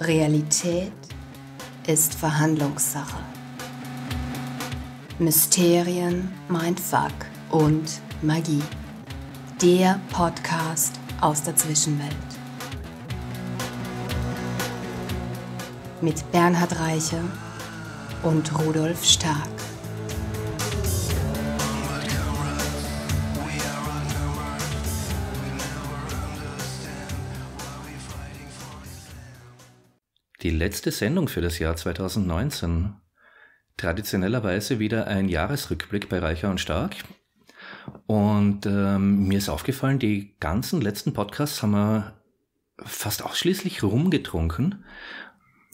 Realität ist Verhandlungssache. Mysterien, Mindfuck und Magie. Der Podcast aus der Zwischenwelt. Mit Bernhard Reiche und Rudolf Stark. Die letzte Sendung für das Jahr 2019. Traditionellerweise wieder ein Jahresrückblick bei Reicher und Stark. Und ähm, mir ist aufgefallen, die ganzen letzten Podcasts haben wir fast ausschließlich rumgetrunken.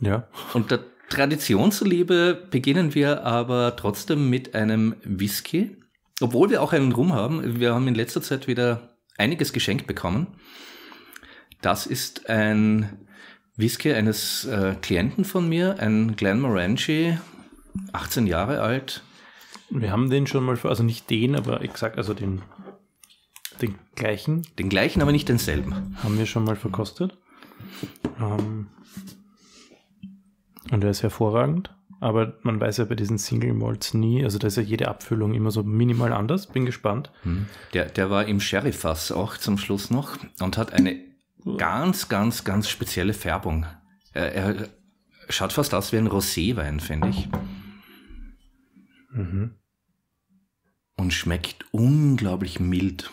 Ja. Und der Tradition zuliebe beginnen wir aber trotzdem mit einem Whisky. Obwohl wir auch einen Rum haben. Wir haben in letzter Zeit wieder einiges geschenkt bekommen. Das ist ein Whisky eines äh, Klienten von mir, ein Glenmorangie, 18 Jahre alt. Wir haben den schon mal, also nicht den, aber exakt, also den, den gleichen. Den gleichen, aber nicht denselben. Haben wir schon mal verkostet. Ähm, und der ist hervorragend. Aber man weiß ja bei diesen Single Malts nie, also da ist ja jede Abfüllung immer so minimal anders. Bin gespannt. Hm. Der, der war im Sherry-Fass auch zum Schluss noch und hat eine ganz, ganz, ganz spezielle Färbung. Er, er schaut fast aus wie ein Roséwein, finde ich. Mhm. Und schmeckt unglaublich mild.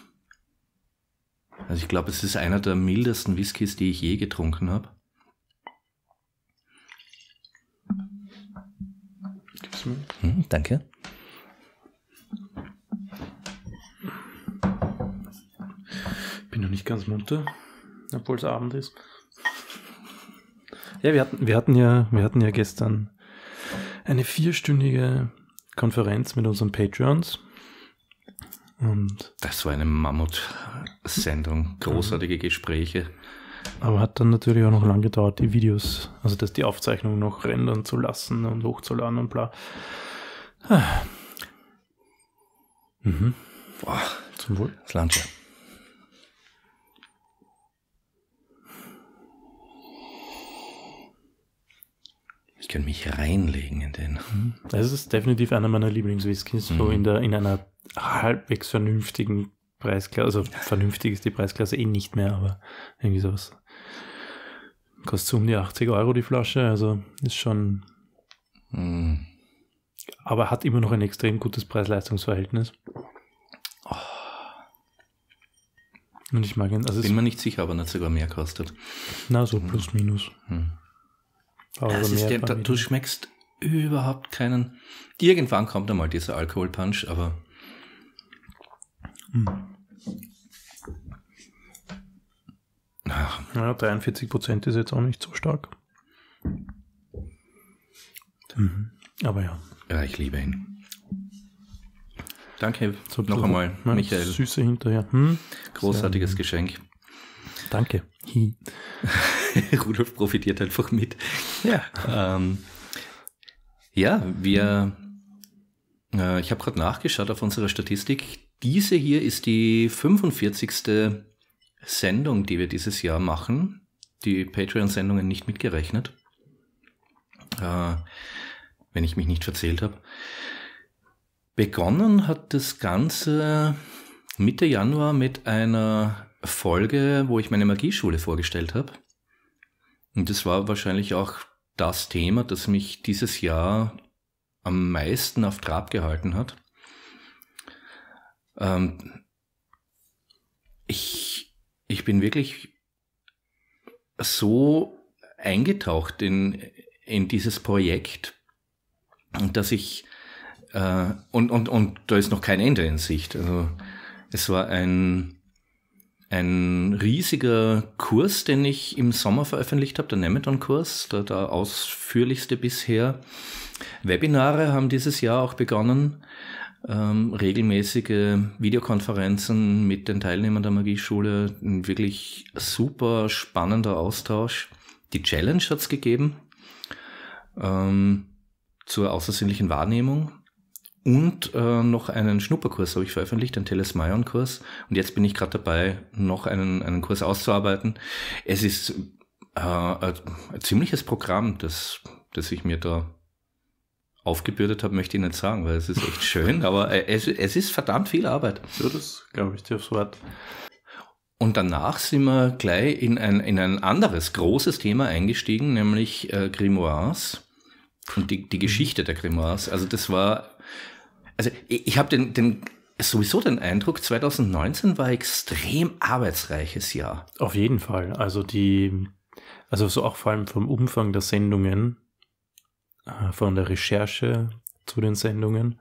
Also ich glaube, es ist einer der mildesten Whiskys, die ich je getrunken habe. Hm, danke. Bin noch nicht ganz munter obwohl es Abend ist. Ja, wir hatten, wir hatten ja, wir hatten ja gestern eine vierstündige Konferenz mit unseren Patreons. Und das war eine Mammut-Sendung, mhm. großartige Gespräche. Aber hat dann natürlich auch noch lange gedauert, die Videos, also dass die Aufzeichnung noch rendern zu lassen und hochzuladen und bla. Ah. Mhm. Boah, zum Wohl. Das Land. Ich kann mich reinlegen in den. Mhm. Das ist definitiv einer meiner Lieblingswhiskys, mhm. so in, der, in einer halbwegs vernünftigen Preisklasse. Also vernünftig ist die Preisklasse eh nicht mehr, aber irgendwie sowas. Kostet um die 80 Euro die Flasche, also ist schon. Mhm. Aber hat immer noch ein extrem gutes Preis-Leistungs-Verhältnis. Oh. Und ich mag ihn. Also Bin mir nicht sicher, aber nicht sogar mehr kostet. Na, so mhm. plus minus. Mhm. Aber das ist der, da, du schmeckst überhaupt keinen. Irgendwann kommt einmal dieser Alkoholpunch, aber. Hm. Ja, 43 Prozent ist jetzt auch nicht so stark. Mhm. Aber ja. Ja, ich liebe ihn. Danke so, noch einmal, Michael. Süße hinterher. Hm? Großartiges Sehr Geschenk. Danke. Rudolf profitiert einfach mit. Ja. Ähm, ja, wir, äh, ich habe gerade nachgeschaut auf unserer Statistik. Diese hier ist die 45. Sendung, die wir dieses Jahr machen. Die Patreon-Sendungen nicht mitgerechnet. Äh, wenn ich mich nicht verzählt habe. Begonnen hat das Ganze Mitte Januar mit einer Folge, wo ich meine Magieschule vorgestellt habe. Und das war wahrscheinlich auch das Thema, das mich dieses Jahr am meisten auf Trab gehalten hat. Ähm, ich, ich bin wirklich so eingetaucht in, in dieses Projekt, dass ich, äh, und, und, und da ist noch kein Ende in Sicht. Also es war ein, ein riesiger Kurs, den ich im Sommer veröffentlicht habe, der Nemeton-Kurs, der, der ausführlichste bisher. Webinare haben dieses Jahr auch begonnen. Ähm, regelmäßige Videokonferenzen mit den Teilnehmern der Magieschule. Ein wirklich super spannender Austausch. Die Challenge hat es gegeben ähm, zur außersinnlichen Wahrnehmung. Und äh, noch einen Schnupperkurs habe ich veröffentlicht, einen Telesmion-Kurs. Und jetzt bin ich gerade dabei, noch einen, einen Kurs auszuarbeiten. Es ist äh, ein, ein ziemliches Programm, das, das ich mir da aufgebürdet habe, möchte ich nicht sagen, weil es ist echt schön, aber äh, es, es ist verdammt viel Arbeit. Ja, das glaube ich dir aufs Wort. Und danach sind wir gleich in ein, in ein anderes großes Thema eingestiegen, nämlich äh, Grimoires und die, die mhm. Geschichte der Grimoires. Also das war also ich, ich habe den, den sowieso den Eindruck, 2019 war extrem arbeitsreiches Jahr. Auf jeden Fall. Also die, also so auch vor allem vom Umfang der Sendungen, äh, von der Recherche zu den Sendungen.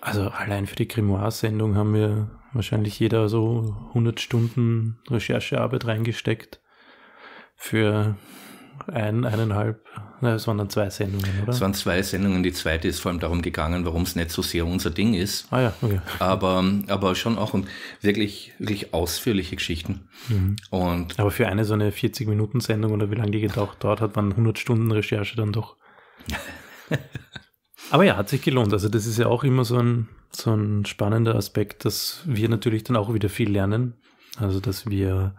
Also allein für die Grimoire-Sendung haben wir wahrscheinlich jeder so 100 Stunden Recherchearbeit reingesteckt. Für ein, eineinhalb, na, es waren dann zwei Sendungen, oder? Es waren zwei Sendungen. Die zweite ist vor allem darum gegangen, warum es nicht so sehr unser Ding ist. Ah ja, okay. Aber, aber schon auch und wirklich, wirklich ausführliche Geschichten. Mhm. Und aber für eine so eine 40-Minuten-Sendung oder wie lange die gedauert hat, man 100 Stunden Recherche dann doch. aber ja, hat sich gelohnt. Also das ist ja auch immer so ein, so ein spannender Aspekt, dass wir natürlich dann auch wieder viel lernen. Also dass wir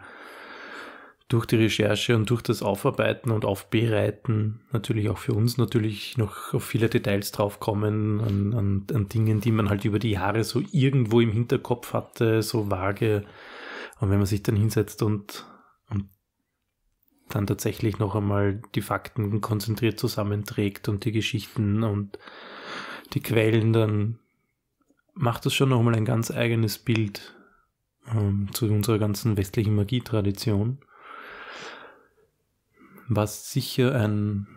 durch die Recherche und durch das Aufarbeiten und Aufbereiten natürlich auch für uns natürlich noch auf viele Details draufkommen, an, an, an Dingen, die man halt über die Jahre so irgendwo im Hinterkopf hatte, so vage. Und wenn man sich dann hinsetzt und, und dann tatsächlich noch einmal die Fakten konzentriert zusammenträgt und die Geschichten und die Quellen, dann macht das schon nochmal ein ganz eigenes Bild ähm, zu unserer ganzen westlichen Magietradition was sicher ein,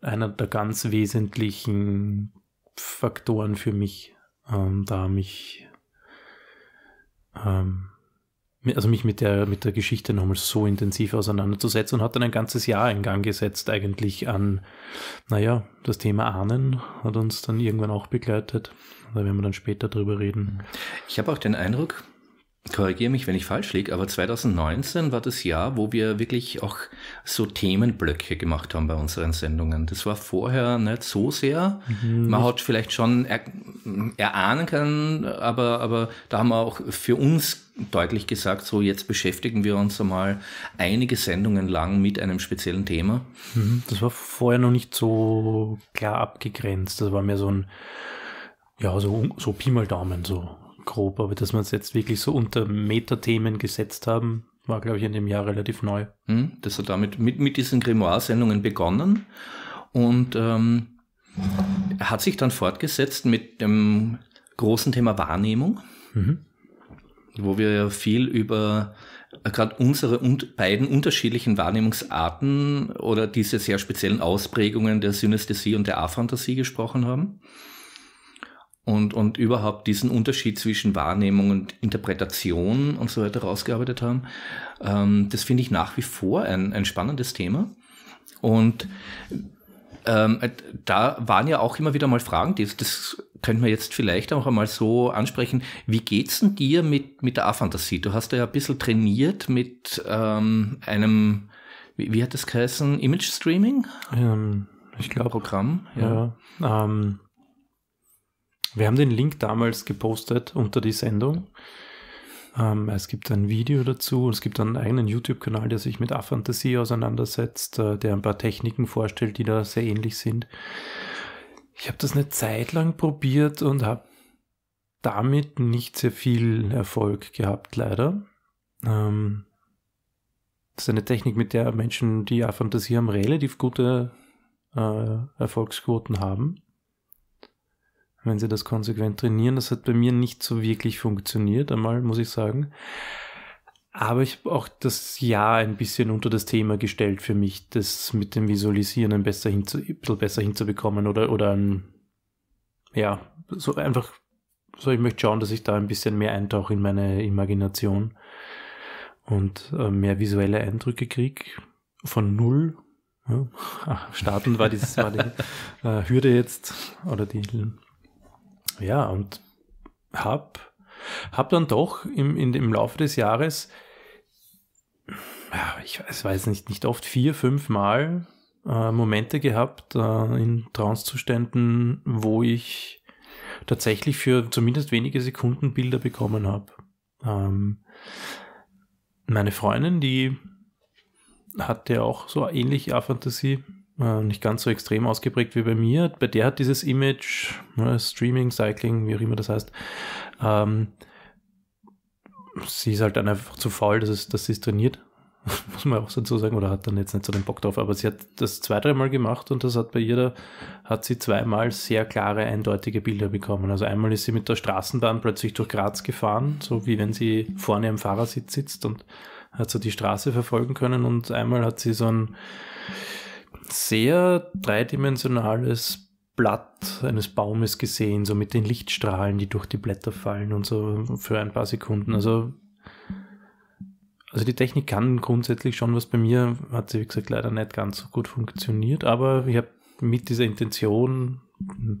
einer der ganz wesentlichen Faktoren für mich, ähm, da mich, ähm, also mich mit der, mit der Geschichte nochmal so intensiv auseinanderzusetzen und hat dann ein ganzes Jahr in Gang gesetzt eigentlich an, naja, das Thema Ahnen hat uns dann irgendwann auch begleitet. Da werden wir dann später drüber reden. Ich habe auch den Eindruck, korrigiere mich, wenn ich falsch liege, aber 2019 war das Jahr, wo wir wirklich auch so Themenblöcke gemacht haben bei unseren Sendungen. Das war vorher nicht so sehr. Mhm. Man hat vielleicht schon er, erahnen können, aber, aber da haben wir auch für uns deutlich gesagt, so jetzt beschäftigen wir uns einmal einige Sendungen lang mit einem speziellen Thema. Mhm. Das war vorher noch nicht so klar abgegrenzt. Das war mehr so ein, ja, so, so Pi mal Daumen, so grob, aber dass wir es jetzt wirklich so unter Metathemen gesetzt haben, war, glaube ich, in dem Jahr relativ neu. Hm, das hat damit mit, mit diesen Grimoire-Sendungen begonnen und ähm, hat sich dann fortgesetzt mit dem großen Thema Wahrnehmung, mhm. wo wir ja viel über äh, gerade unsere und beiden unterschiedlichen Wahrnehmungsarten oder diese sehr speziellen Ausprägungen der Synästhesie und der Aphantasie gesprochen haben und, und überhaupt diesen Unterschied zwischen Wahrnehmung und Interpretation und so weiter rausgearbeitet haben, ähm, das finde ich nach wie vor ein, ein spannendes Thema. Und ähm, äh, da waren ja auch immer wieder mal Fragen, die, das könnten wir jetzt vielleicht auch einmal so ansprechen. Wie geht's denn dir mit, mit der A-Fantasie? Du hast ja ein bisschen trainiert mit ähm, einem, wie, wie, hat das geheißen, Image Streaming? Ähm, ich glaube. Programm, ja. ja ähm, wir haben den Link damals gepostet unter die Sendung. Ähm, es gibt ein Video dazu, es gibt einen eigenen YouTube-Kanal, der sich mit Afantasie auseinandersetzt, äh, der ein paar Techniken vorstellt, die da sehr ähnlich sind. Ich habe das eine Zeit lang probiert und habe damit nicht sehr viel Erfolg gehabt, leider. Ähm, das ist eine Technik, mit der Menschen, die Afantasie haben, relativ gute äh, Erfolgsquoten haben wenn sie das konsequent trainieren. Das hat bei mir nicht so wirklich funktioniert, einmal muss ich sagen. Aber ich habe auch das Jahr ein bisschen unter das Thema gestellt für mich, das mit dem Visualisieren ein, besser hinzu, ein bisschen besser hinzubekommen oder, oder ein, ja, so einfach, so ich möchte schauen, dass ich da ein bisschen mehr eintauche in meine Imagination und äh, mehr visuelle Eindrücke kriege. Von null ja. Starten war, dieses, war die äh, Hürde jetzt oder die ja, und habe hab dann doch im, in, im Laufe des Jahres, ja, ich weiß, weiß nicht, nicht oft vier, fünf Mal äh, Momente gehabt äh, in Transzuständen, wo ich tatsächlich für zumindest wenige Sekunden Bilder bekommen habe. Ähm, meine Freundin, die hatte auch so ähnliche A-Fantasie äh, nicht ganz so extrem ausgeprägt wie bei mir. Bei der hat dieses Image, ne, Streaming, Cycling, wie auch immer das heißt, ähm, sie ist halt dann einfach zu faul, dass, es, dass sie es trainiert. Muss man auch dazu sagen, oder hat dann jetzt nicht so den Bock drauf, aber sie hat das zwei, dreimal gemacht und das hat bei ihr, da hat sie zweimal sehr klare, eindeutige Bilder bekommen. Also einmal ist sie mit der Straßenbahn plötzlich durch Graz gefahren, so wie wenn sie vorne am Fahrersitz sitzt und hat so die Straße verfolgen können und einmal hat sie so ein sehr dreidimensionales Blatt eines Baumes gesehen, so mit den Lichtstrahlen, die durch die Blätter fallen und so für ein paar Sekunden. Also, also die Technik kann grundsätzlich schon was. Bei mir hat sie, wie gesagt, leider nicht ganz so gut funktioniert, aber ich habe mit dieser Intention,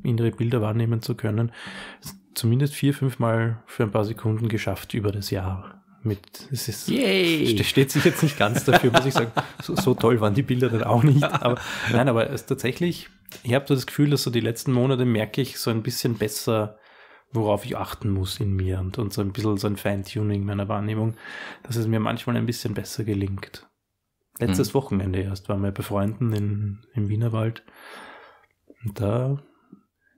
innere Bilder wahrnehmen zu können, zumindest vier, fünf Mal für ein paar Sekunden geschafft über das Jahr. Mit, es ist, Yay. steht sich jetzt nicht ganz dafür, muss ich sagen. So, so, toll waren die Bilder dann auch nicht. Aber, nein, aber es tatsächlich, ich habe so das Gefühl, dass so die letzten Monate merke ich so ein bisschen besser, worauf ich achten muss in mir und, und so ein bisschen so ein Feintuning meiner Wahrnehmung, dass es mir manchmal ein bisschen besser gelingt. Letztes hm. Wochenende erst waren wir bei Freunden in, im Wienerwald. Und da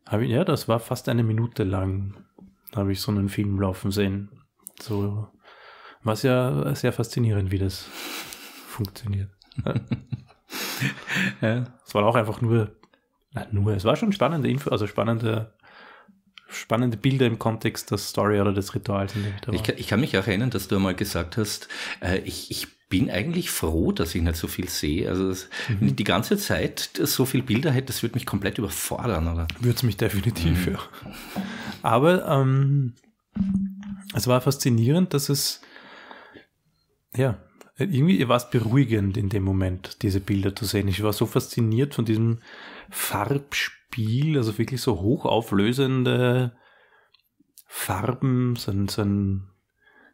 habe ich, ja, das war fast eine Minute lang, habe ich so einen Film laufen sehen. So was ja sehr faszinierend, wie das funktioniert. ja. Es war auch einfach nur, na, nur, es war schon spannende Info, also spannende spannende Bilder im Kontext der Story oder des Rituals. Ich kann, ich, kann, mich auch erinnern, dass du einmal gesagt hast, äh, ich, ich, bin eigentlich froh, dass ich nicht so viel sehe. Also das, mhm. die ganze Zeit so viel Bilder hätte, das würde mich komplett überfordern, oder? Würde es mich definitiv, mhm. ja. Aber ähm, es war faszinierend, dass es ja, äh, irgendwie war es beruhigend in dem Moment, diese Bilder zu sehen. Ich war so fasziniert von diesem Farbspiel, also wirklich so hochauflösende Farben, so ein, so ein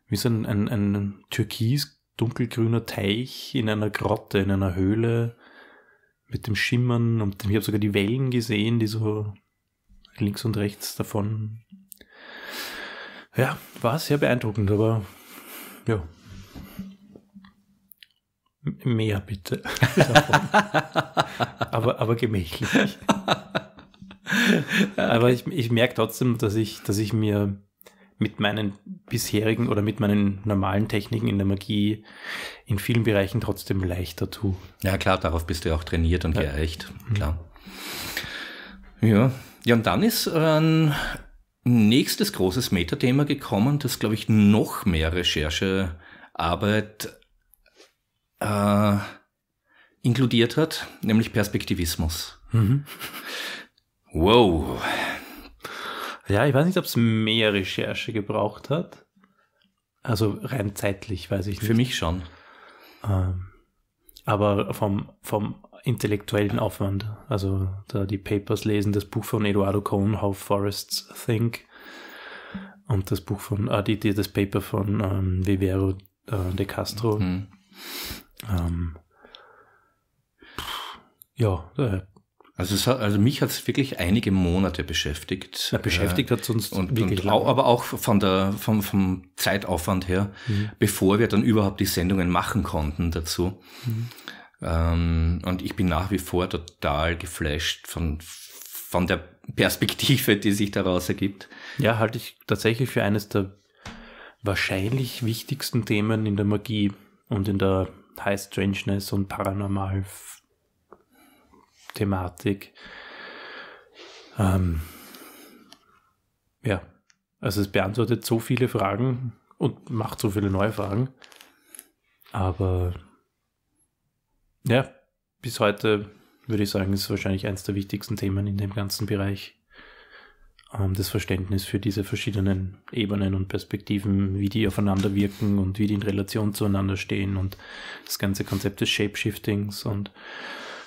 wie so ein, ein, ein türkis dunkelgrüner Teich in einer Grotte, in einer Höhle mit dem Schimmern und ich habe sogar die Wellen gesehen, die so links und rechts davon. Ja, war sehr beeindruckend, aber ja, Mehr bitte. aber, aber gemächlich. aber ich, ich merke trotzdem, dass ich, dass ich mir mit meinen bisherigen oder mit meinen normalen Techniken in der Magie in vielen Bereichen trotzdem leichter tue. Ja, klar, darauf bist du ja auch trainiert und ja. geeicht. Mhm. Klar. Ja. Ja, und dann ist ein ähm, nächstes großes Metathema gekommen, das, glaube ich, noch mehr Recherchearbeit äh, inkludiert hat, nämlich Perspektivismus. Mhm. Wow. Ja, ich weiß nicht, ob es mehr Recherche gebraucht hat. Also rein zeitlich, weiß ich nicht. Für mich schon. Ähm, aber vom, vom intellektuellen Aufwand, also da die Papers lesen, das Buch von Eduardo Cohn, How Forests Think, und das Buch von, ah, die, die, das Paper von ähm, Vivero äh, de Castro. Mhm. Ähm, ja, äh, also, es hat, also mich hat es wirklich einige Monate beschäftigt. Ja, beschäftigt äh, hat es uns und, wirklich und auch, aber auch von der, vom, vom Zeitaufwand her, mhm. bevor wir dann überhaupt die Sendungen machen konnten dazu. Mhm. Ähm, und ich bin nach wie vor total geflasht von, von der Perspektive, die sich daraus ergibt. Ja, halte ich tatsächlich für eines der wahrscheinlich wichtigsten Themen in der Magie und in der High Strangeness und Paranormal-Thematik. Ähm, ja, also es beantwortet so viele Fragen und macht so viele neue Fragen. Aber ja, bis heute würde ich sagen, ist wahrscheinlich eines der wichtigsten Themen in dem ganzen Bereich ähm, das Verständnis für diese verschiedenen Ebenen und Perspektiven, wie die aufeinander wirken und wie die in Relation zueinander stehen und das ganze Konzept des Shapeshiftings und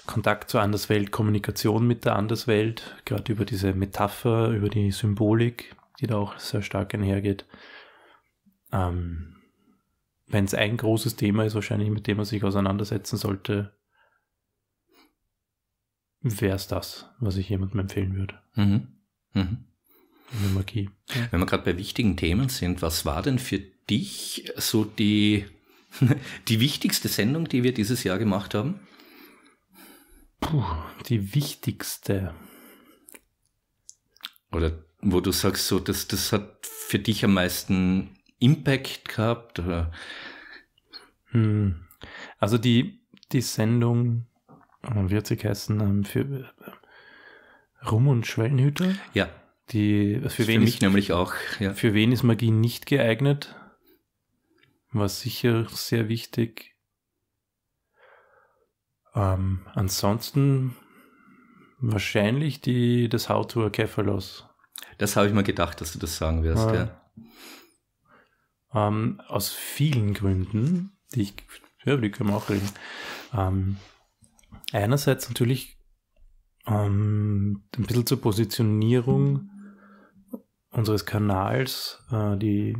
Kontakt zur Anderswelt, Kommunikation mit der Anderswelt, gerade über diese Metapher, über die Symbolik, die da auch sehr stark einhergeht. Ähm, Wenn es ein großes Thema ist, wahrscheinlich mit dem man sich auseinandersetzen sollte, wäre es das, was ich jemandem empfehlen würde. Mhm. Mhm in der Magie. Ja. Wenn wir gerade bei wichtigen Themen sind, was war denn für dich so die, die wichtigste Sendung, die wir dieses Jahr gemacht haben? Puh, die wichtigste. Oder wo du sagst, so, das, das hat für dich am meisten Impact gehabt? Oder? Hm. Also die, die Sendung äh, wird sie heißen ähm, für äh, Rum und Schwellenhüter? Ja. Die, für, wen für mich ist, nämlich auch. Ja. Für wen ist Magie nicht geeignet? War sicher sehr wichtig. Ähm, ansonsten wahrscheinlich die, das How to Cephalos. Das habe ich mal gedacht, dass du das sagen wirst. Ah. Ja. Ähm, aus vielen Gründen, die ich, ja, die können wir auch reden. Ähm, einerseits natürlich ähm, ein bisschen zur Positionierung unseres Kanals, äh, die,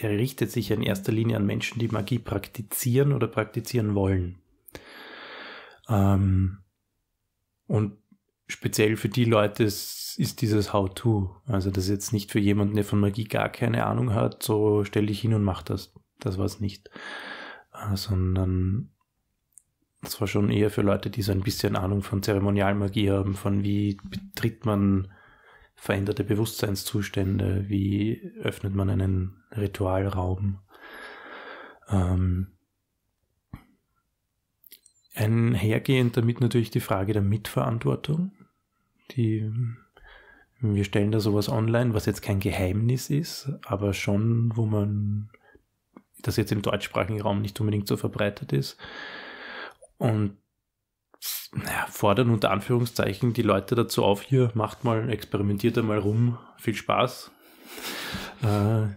der richtet sich in erster Linie an Menschen, die Magie praktizieren oder praktizieren wollen. Ähm, und speziell für die Leute ist, ist dieses How-To. Also das ist jetzt nicht für jemanden, der von Magie gar keine Ahnung hat, so stell dich hin und mach das. Das war es nicht. Äh, sondern das war schon eher für Leute, die so ein bisschen Ahnung von Zeremonialmagie haben, von wie betritt man veränderte Bewusstseinszustände, wie öffnet man einen Ritualraum. Ähm, einhergehend damit natürlich die Frage der Mitverantwortung. Die, wir stellen da sowas online, was jetzt kein Geheimnis ist, aber schon, wo man das jetzt im deutschsprachigen Raum nicht unbedingt so verbreitet ist. Und naja, fordern unter Anführungszeichen die Leute dazu auf, hier macht mal, experimentiert einmal rum, viel Spaß. Äh, Hat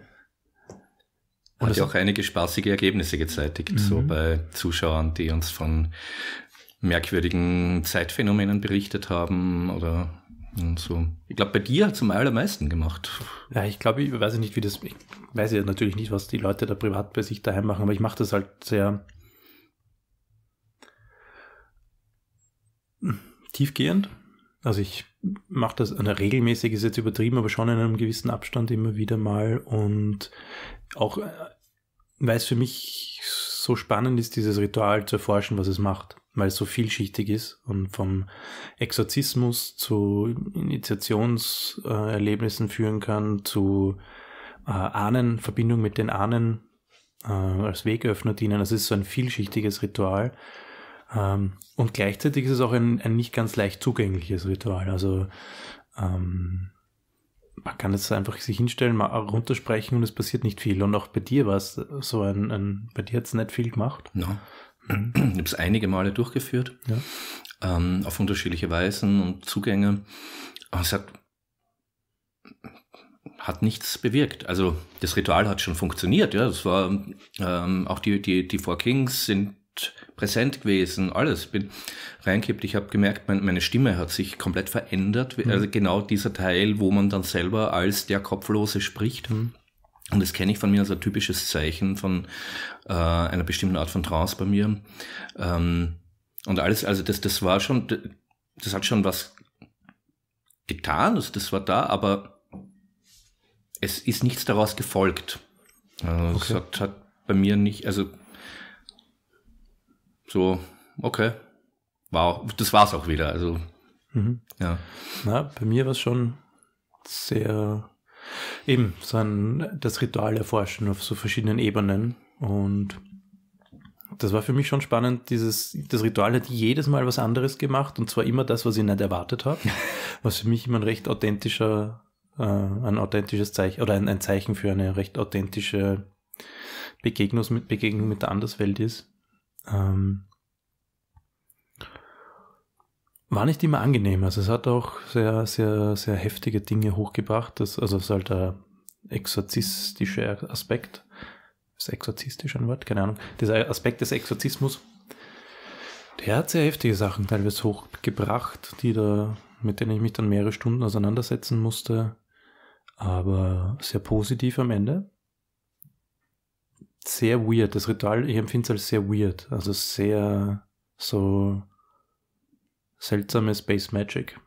also ja auch einige spaßige Ergebnisse gezeitigt, mhm. so bei Zuschauern, die uns von merkwürdigen Zeitphänomenen berichtet haben oder und so. Ich glaube, bei dir hat es am allermeisten gemacht. Ja, ich glaube, ich weiß nicht, wie das, ich weiß ja natürlich nicht, was die Leute da privat bei sich daheim machen, aber ich mache das halt sehr, tiefgehend. Also ich mache das, eine regelmäßig ist jetzt übertrieben, aber schon in einem gewissen Abstand immer wieder mal und auch, äh, weil es für mich so spannend ist, dieses Ritual zu erforschen, was es macht, weil es so vielschichtig ist und vom Exorzismus zu Initiationserlebnissen führen kann, zu äh, Ahnen, Verbindung mit den Ahnen äh, als Wegöffner dienen. Das also ist so ein vielschichtiges Ritual ähm, und gleichzeitig ist es auch ein, ein nicht ganz leicht zugängliches Ritual. Also ähm, man kann es einfach sich hinstellen, mal runtersprechen und es passiert nicht viel. Und auch bei dir war es so ein, ein bei dir hat es nicht viel gemacht. No. Ich habe es einige Male durchgeführt, ja. ähm, auf unterschiedliche Weisen und Zugänge. Aber es hat, hat nichts bewirkt. Also das Ritual hat schon funktioniert. Ja, das war ähm, auch die die die Four Kings sind präsent gewesen, alles. Bin reingekippt, ich habe gemerkt, mein, meine Stimme hat sich komplett verändert. Mhm. Also genau dieser Teil, wo man dann selber als der Kopflose spricht. Mhm. Und das kenne ich von mir als ein typisches Zeichen von äh, einer bestimmten Art von Trance bei mir. Ähm, und alles, also das, das war schon, das hat schon was getan, also das war da, aber es ist nichts daraus gefolgt. Also okay. Es hat, hat bei mir nicht, also so, okay. Wow, das war's auch wieder. Also, mhm. ja. Na, bei mir war es schon sehr eben sein, das Ritual erforschen auf so verschiedenen Ebenen. Und das war für mich schon spannend. Dieses, das Ritual hat jedes Mal was anderes gemacht und zwar immer das, was ich nicht erwartet habe. was für mich immer ein recht authentischer, äh, ein authentisches Zeichen oder ein, ein, Zeichen für eine recht authentische Begegnung mit, Begegnung mit der Anderswelt ist. Ähm, war nicht immer angenehm. Also es hat auch sehr, sehr, sehr heftige Dinge hochgebracht. Das, also es ist halt der exorzistische Aspekt. Ist exorzistisch ein Wort? Keine Ahnung. Dieser Aspekt des Exorzismus. Der hat sehr heftige Sachen teilweise hochgebracht, die da, mit denen ich mich dann mehrere Stunden auseinandersetzen musste. Aber sehr positiv am Ende sehr weird. Das Ritual, ich empfinde es als sehr weird. Also sehr so seltsame Space Magic.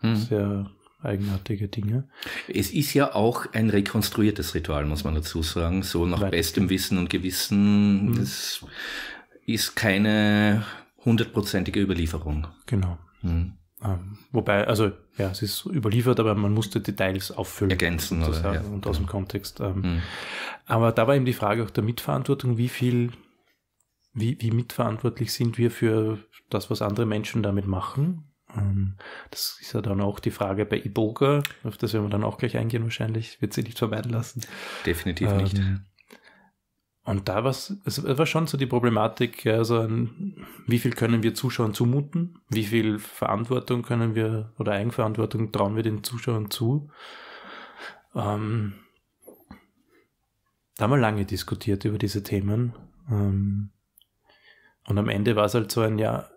Hm. Sehr eigenartige Dinge. Es ist ja auch ein rekonstruiertes Ritual, muss man dazu sagen. So nach Weit bestem Wissen und Gewissen. Hm. Es ist keine hundertprozentige Überlieferung. Genau. Hm. Ähm, wobei, also ja, es ist überliefert, aber man musste Details auffüllen. Ergänzen oder, ja. und genau. aus dem Kontext. Ähm, mhm. Aber da war eben die Frage auch der Mitverantwortung, wie viel, wie, wie mitverantwortlich sind wir für das, was andere Menschen damit machen? Ähm, das ist ja dann auch die Frage bei Iboga, auf das werden wir dann auch gleich eingehen wahrscheinlich, wird sie nicht vermeiden lassen. Definitiv ähm, nicht. Und da war es war schon so die Problematik, also wie viel können wir Zuschauern zumuten, wie viel Verantwortung können wir oder Eigenverantwortung trauen wir den Zuschauern zu. Ähm, da haben wir lange diskutiert über diese Themen. Ähm, und am Ende war es halt so ein, ja,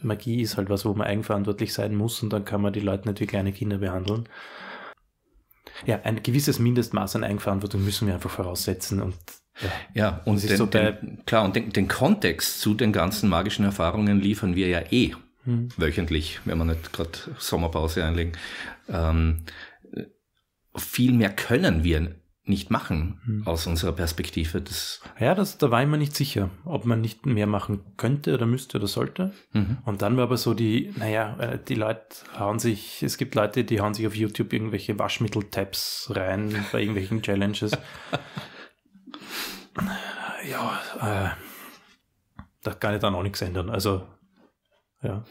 Magie ist halt was, wo man eigenverantwortlich sein muss und dann kann man die Leute nicht wie kleine Kinder behandeln ja, ein gewisses Mindestmaß an Eigenverantwortung müssen wir einfach voraussetzen und ja, und, den, so den, klar, und den, den, Kontext zu den ganzen magischen Erfahrungen liefern wir ja eh hm. wöchentlich, wenn wir nicht gerade Sommerpause einlegen. Ähm, viel mehr können wir nicht machen hm. aus unserer Perspektive. Das ja, das, da war ich mir nicht sicher, ob man nicht mehr machen könnte oder müsste oder sollte. Mhm. Und dann war aber so die, naja, äh, die Leute hauen sich, es gibt Leute, die hauen sich auf YouTube irgendwelche Waschmittel-Tabs rein bei irgendwelchen Challenges. ja, äh, da kann ich dann auch nichts ändern. Also, ja,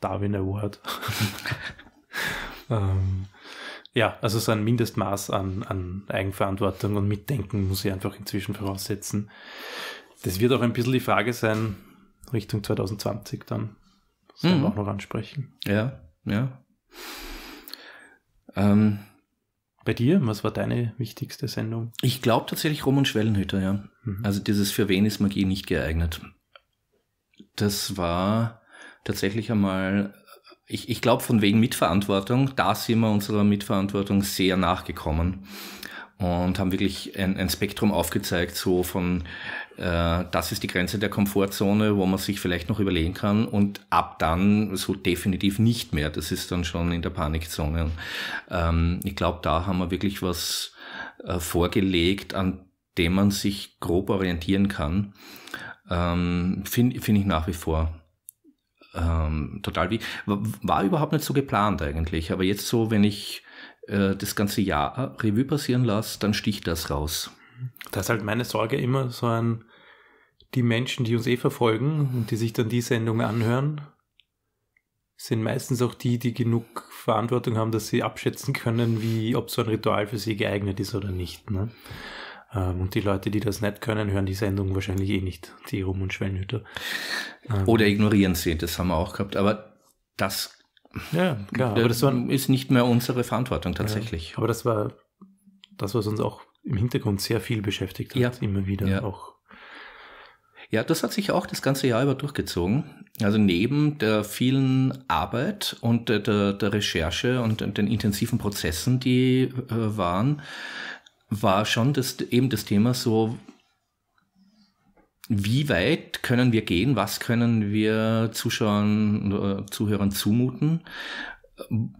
Darwin Award. ähm, ja, also so ein Mindestmaß an, an Eigenverantwortung und Mitdenken muss ich einfach inzwischen voraussetzen. Das wird auch ein bisschen die Frage sein, Richtung 2020 dann. Das mhm. wir auch noch ansprechen. Ja, ja. Ähm, bei dir, was war deine wichtigste Sendung? Ich glaube tatsächlich Rom und Schwellenhüter, ja. Mhm. Also dieses Für wen ist Magie nicht geeignet. Das war tatsächlich einmal, ich, ich glaube von wegen Mitverantwortung, da sind wir unserer Mitverantwortung sehr nachgekommen und haben wirklich ein, ein Spektrum aufgezeigt, so von äh, das ist die Grenze der Komfortzone, wo man sich vielleicht noch überlegen kann und ab dann so definitiv nicht mehr. Das ist dann schon in der Panikzone. Ähm, ich glaube, da haben wir wirklich was äh, vorgelegt, an dem man sich grob orientieren kann. Ähm, Finde find ich nach wie vor ähm, total wie. War überhaupt nicht so geplant eigentlich, aber jetzt so, wenn ich äh, das ganze Jahr Revue passieren lasse, dann sticht das raus. Das ist halt meine Sorge immer so an die Menschen, die uns eh verfolgen und die sich dann die Sendung anhören, sind meistens auch die, die genug Verantwortung haben, dass sie abschätzen können, wie, ob so ein Ritual für sie geeignet ist oder nicht. Ne? Ähm, und die Leute, die das nicht können, hören die Sendung wahrscheinlich eh nicht, die Rum- und Schwellenhüter. Ähm, oder ignorieren sie, das haben wir auch gehabt. Aber das ja, klar, aber das war, ist nicht mehr unsere Verantwortung tatsächlich. Ja, aber das war das, was uns auch im Hintergrund sehr viel beschäftigt hat, ja. immer wieder ja. auch. Ja, das hat sich auch das ganze Jahr über durchgezogen. Also neben der vielen Arbeit und der, der Recherche und den intensiven Prozessen, die äh, waren, war schon das, eben das Thema so, wie weit können wir gehen, was können wir Zuschauern, äh, Zuhörern zumuten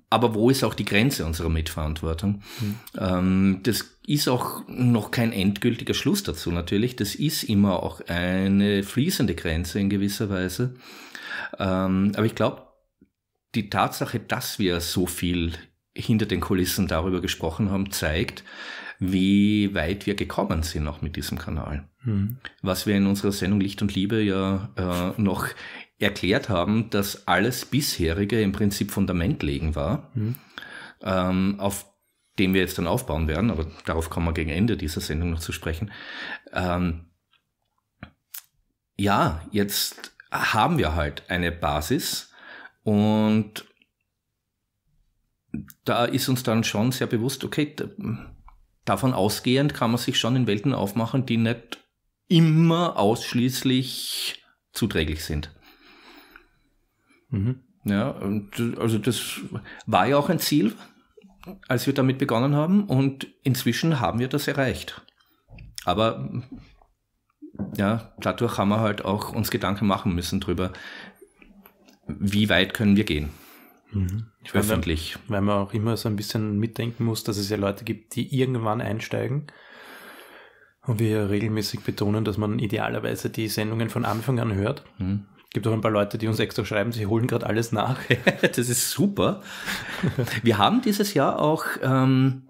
aber wo ist auch die Grenze unserer Mitverantwortung? Mhm. Ähm, das ist auch noch kein endgültiger Schluss dazu natürlich. Das ist immer auch eine fließende Grenze in gewisser Weise. Ähm, aber ich glaube, die Tatsache, dass wir so viel hinter den Kulissen darüber gesprochen haben, zeigt, wie weit wir gekommen sind auch mit diesem Kanal. Mhm. Was wir in unserer Sendung Licht und Liebe ja äh, noch erklärt haben, dass alles bisherige im Prinzip Fundament legen war, mhm. ähm, auf dem wir jetzt dann aufbauen werden, aber darauf kommen wir gegen Ende dieser Sendung noch zu sprechen. Ähm, ja, jetzt haben wir halt eine Basis und da ist uns dann schon sehr bewusst, okay, davon ausgehend kann man sich schon in Welten aufmachen, die nicht immer ausschließlich zuträglich sind. Mhm. Ja, und also das war ja auch ein Ziel, als wir damit begonnen haben und inzwischen haben wir das erreicht. Aber ja, dadurch haben wir halt auch uns Gedanken machen müssen drüber, wie weit können wir gehen. Mhm. Öffentlich. Weil, weil man auch immer so ein bisschen mitdenken muss, dass es ja Leute gibt, die irgendwann einsteigen und wir regelmäßig betonen, dass man idealerweise die Sendungen von Anfang an hört. Mhm. Gibt auch ein paar Leute, die uns extra schreiben, sie holen gerade alles nach. das ist super. Wir haben dieses Jahr auch, ähm,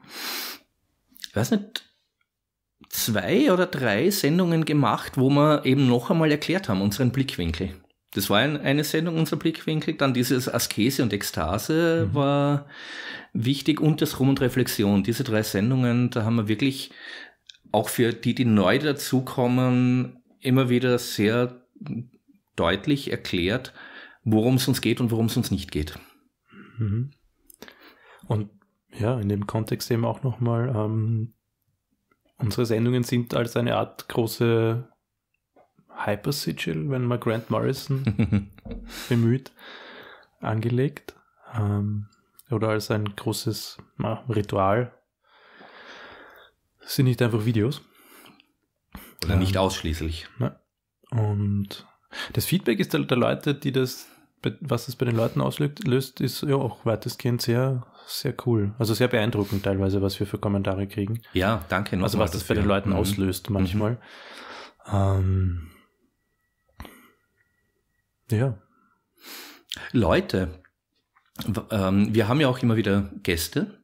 ich weiß nicht, zwei oder drei Sendungen gemacht, wo wir eben noch einmal erklärt haben, unseren Blickwinkel. Das war eine Sendung, unser Blickwinkel. Dann dieses Askese und Ekstase mhm. war wichtig und das Rum und Reflexion. Diese drei Sendungen, da haben wir wirklich auch für die, die neu dazukommen, immer wieder sehr deutlich erklärt, worum es uns geht und worum es uns nicht geht. Mhm. Und ja, in dem Kontext eben auch nochmal, ähm, unsere Sendungen sind als eine Art große Hyper-Sigil, wenn man Grant Morrison bemüht, angelegt. Ähm, oder als ein großes na, Ritual. Das sind nicht einfach Videos. Oder ähm, nicht ausschließlich. Na, ne. und das Feedback ist der, der Leute, die das, was es bei den Leuten auslöst, löst, ist ja auch weitestgehend sehr, sehr cool. Also sehr beeindruckend teilweise, was wir für Kommentare kriegen. Ja, danke. Also was das bei den Leuten mhm. auslöst mhm. manchmal. Mhm. Ähm, ja. Leute, ähm, wir haben ja auch immer wieder Gäste.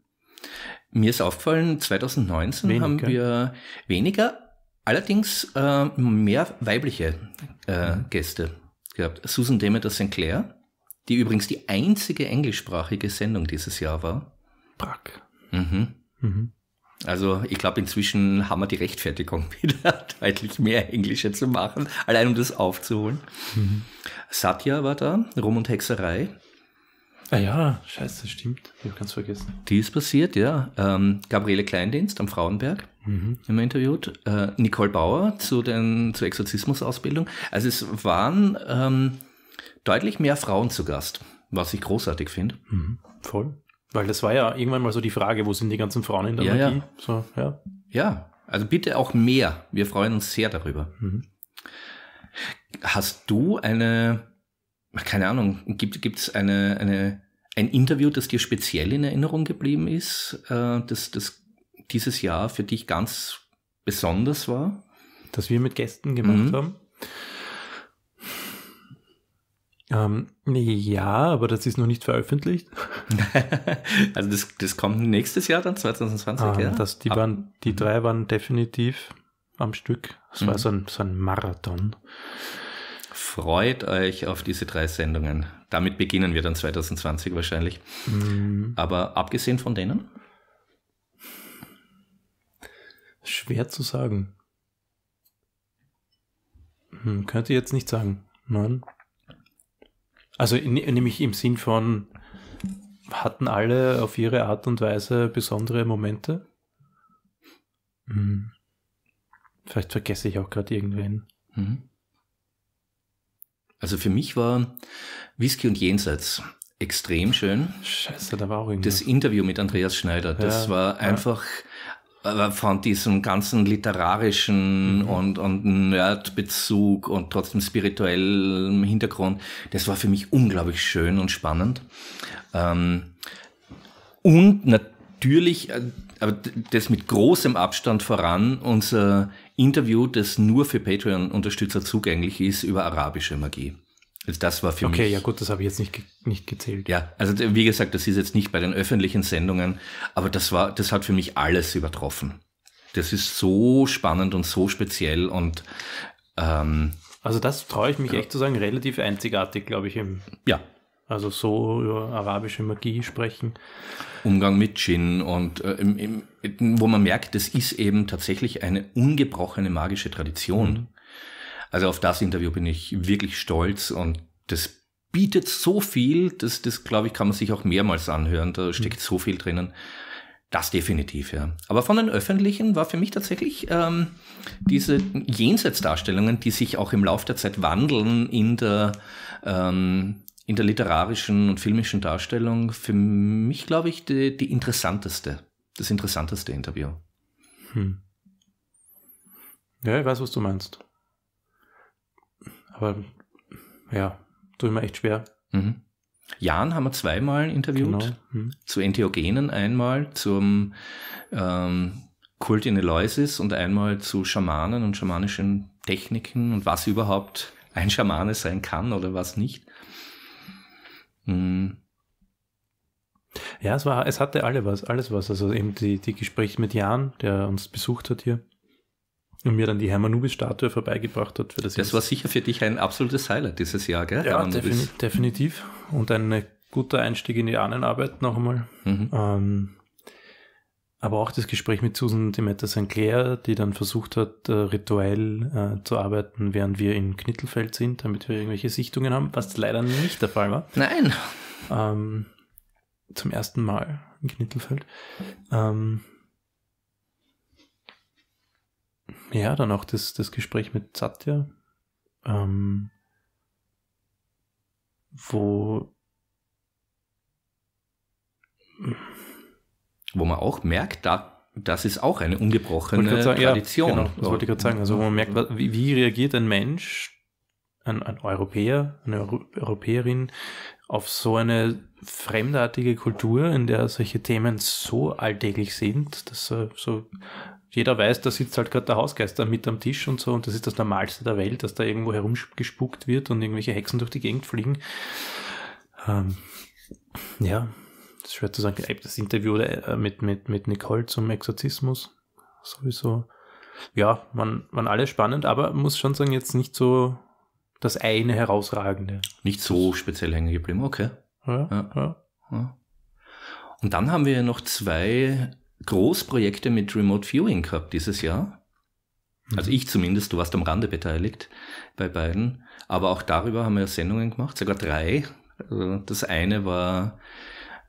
Mir ist aufgefallen, 2019 weniger. haben wir weniger, Allerdings äh, mehr weibliche äh, Gäste gehabt. Susan Demeter Sinclair, die übrigens die einzige englischsprachige Sendung dieses Jahr war. Brack. Mhm. Mhm. Also ich glaube, inzwischen haben wir die Rechtfertigung wieder, deutlich mehr Englische zu machen, allein um das aufzuholen. Mhm. Satya war da, Rum und Hexerei. Ah ja, scheiße, stimmt. Ich habe ganz vergessen. Die ist passiert, ja. Ähm, Gabriele Kleindienst am Frauenberg mhm. immer interviewt, äh, Nicole Bauer zu den, zur Exorzismusausbildung. Also es waren ähm, deutlich mehr Frauen zu Gast, was ich großartig finde. Mhm. Voll. Weil das war ja irgendwann mal so die Frage, wo sind die ganzen Frauen in der ja, Magie? Ja. So, ja. ja, also bitte auch mehr. Wir freuen uns sehr darüber. Mhm. Hast du eine, keine Ahnung, gibt es eine, eine, ein Interview, das dir speziell in Erinnerung geblieben ist, äh, das, das dieses Jahr für dich ganz besonders war? Dass wir mit Gästen gemacht mhm. haben? Ähm, ja, aber das ist noch nicht veröffentlicht. also das, das kommt nächstes Jahr dann, 2020, ähm, ah, ja? Das, die, waren, die mhm. drei waren definitiv am Stück. Es mhm. war so ein, so ein Marathon. Freut euch auf diese drei Sendungen. Damit beginnen wir dann 2020 wahrscheinlich. Mhm. Aber abgesehen von denen? Schwer zu sagen. Hm, könnte jetzt nicht sagen. Nein. Also nämlich im Sinn von, hatten alle auf ihre Art und Weise besondere Momente? Hm. Vielleicht vergesse ich auch gerade irgendwen. Hm. Also für mich war Whisky und Jenseits extrem schön. Scheiße, da war auch irgendwas. Das Interview mit Andreas Schneider, das ja, war einfach ja. Äh, von diesem ganzen literarischen mhm. und, und Nerd-Bezug und trotzdem spirituellem Hintergrund, das war für mich unglaublich schön und spannend. Ähm, und natürlich, äh, aber das mit großem Abstand voran, unser Interview, das nur für Patreon-Unterstützer zugänglich ist, über arabische Magie. Also das war für okay, mich. Okay, ja gut, das habe ich jetzt nicht, nicht gezählt. Ja, also wie gesagt, das ist jetzt nicht bei den öffentlichen Sendungen, aber das war, das hat für mich alles übertroffen. Das ist so spannend und so speziell und ähm, also das traue ich mich ja. Genau. echt zu sagen, relativ einzigartig, glaube ich. Im, ja. Also so über arabische Magie sprechen. Umgang mit Djinn und äh, im, im, wo man merkt, das ist eben tatsächlich eine ungebrochene magische Tradition. Mhm. Also auf das Interview bin ich wirklich stolz und das bietet so viel, dass das, glaube ich, kann man sich auch mehrmals anhören. Da mhm. steckt so viel drinnen. Das definitiv, ja. Aber von den öffentlichen war für mich tatsächlich ähm, diese Jenseitsdarstellungen, die sich auch im Laufe der Zeit wandeln in der, ähm, in der literarischen und filmischen Darstellung, für mich, glaube ich, die, die interessanteste, das interessanteste Interview. Hm. Ja, ich weiß, was du meinst. Aber ja, tut mir echt schwer. Mhm. Jan haben wir zweimal interviewt. Genau. Mhm. Zu Entheogenen einmal, zum ähm, Kult in Eleusis und einmal zu Schamanen und schamanischen Techniken und was überhaupt ein Schamane sein kann oder was nicht. Mhm. Ja, es war, es hatte alle was, alles was. Also eben die, die Gespräche mit Jan, der uns besucht hat hier, und mir dann die Hermanubis-Statue vorbeigebracht hat. Für das das war sicher für dich ein absolutes Highlight dieses Jahr, gell? Ja, defini definitiv. Und ein guter Einstieg in die Ahnenarbeit noch einmal. Mhm. Ähm, aber auch das Gespräch mit Susan Demeter St. Clair, die dann versucht hat, äh, rituell äh, zu arbeiten, während wir in Knittelfeld sind, damit wir irgendwelche Sichtungen haben, was leider nicht der Fall war. Nein. Ähm, zum ersten Mal in Knittelfeld. Ähm, ja, dann auch das, das Gespräch mit Satya, ähm, wo wo man auch merkt, da das ist auch eine ungebrochene sagen, Tradition. Ja, genau, das wollte ich gerade sagen. Also man merkt, wie, wie reagiert ein Mensch, ein, ein Europäer, eine Europäerin auf so eine fremdartige Kultur, in der solche Themen so alltäglich sind, dass äh, so jeder weiß, da sitzt halt gerade der Hausgeister mit am Tisch und so und das ist das Normalste der Welt, dass da irgendwo herumgespuckt wird und irgendwelche Hexen durch die Gegend fliegen. Ähm, ja, das ist schwer zu sagen. Äh, das Interview äh, mit, mit, mit Nicole zum Exorzismus sowieso. Ja, man, man alles spannend, aber muss schon sagen, jetzt nicht so das eine herausragende. Nicht so speziell hängen geblieben, okay. Ja, ja. Ja. Und dann haben wir ja noch zwei Großprojekte mit Remote Viewing gehabt dieses Jahr. Mhm. Also ich zumindest, du warst am Rande beteiligt bei beiden. Aber auch darüber haben wir Sendungen gemacht, sogar drei. Also das eine war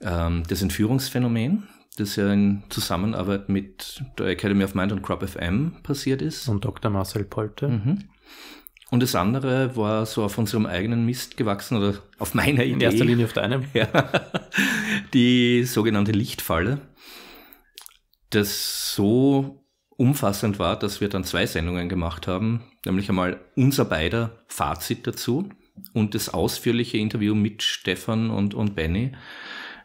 ähm, das Entführungsphänomen, das ja in Zusammenarbeit mit der Academy of Mind und CropFM passiert ist. Und Dr. Marcel Polte. Mhm. Und das andere war so auf unserem eigenen Mist gewachsen oder auf meiner Idee. In erster Linie auf deinem. Ja, die sogenannte Lichtfalle, das so umfassend war, dass wir dann zwei Sendungen gemacht haben, nämlich einmal unser beider Fazit dazu und das ausführliche Interview mit Stefan und, und Benny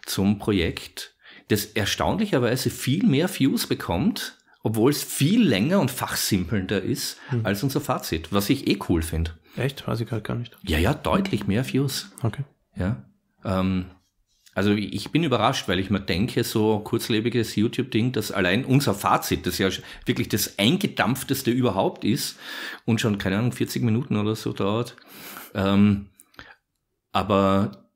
zum Projekt, das erstaunlicherweise viel mehr Views bekommt obwohl es viel länger und fachsimpelnder ist hm. als unser Fazit, was ich eh cool finde. Echt? Weiß ich gerade gar nicht. Ja, ja, deutlich mehr Views. Okay. Ja. Ähm, also ich bin überrascht, weil ich mir denke, so kurzlebiges YouTube-Ding, dass allein unser Fazit, das ja wirklich das eingedampfteste überhaupt ist und schon, keine Ahnung, 40 Minuten oder so dauert. Ähm, aber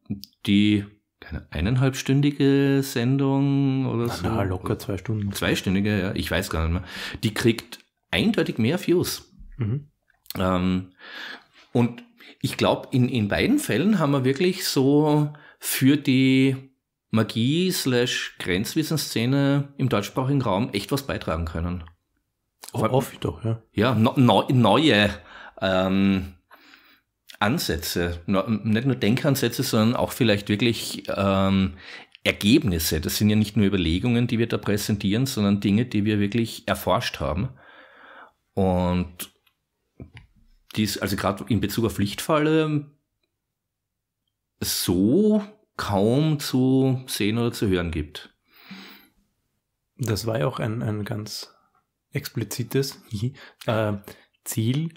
die keine eineinhalbstündige Sendung oder so. Na, locker zwei Stunden. Zweistündige, ja, ich weiß gar nicht mehr. Die kriegt eindeutig mehr Views. Mhm. Ähm, und ich glaube, in, in beiden Fällen haben wir wirklich so für die Magie slash Grenzwissensszene im deutschsprachigen Raum echt was beitragen können. Hoffe ich doch, ja. Ja, no, no, neue ähm, Ansätze, nicht nur Denkansätze, sondern auch vielleicht wirklich ähm, Ergebnisse. Das sind ja nicht nur Überlegungen, die wir da präsentieren, sondern Dinge, die wir wirklich erforscht haben. Und dies, also gerade in Bezug auf Lichtfalle, so kaum zu sehen oder zu hören gibt. Das war ja auch ein, ein ganz explizites äh, Ziel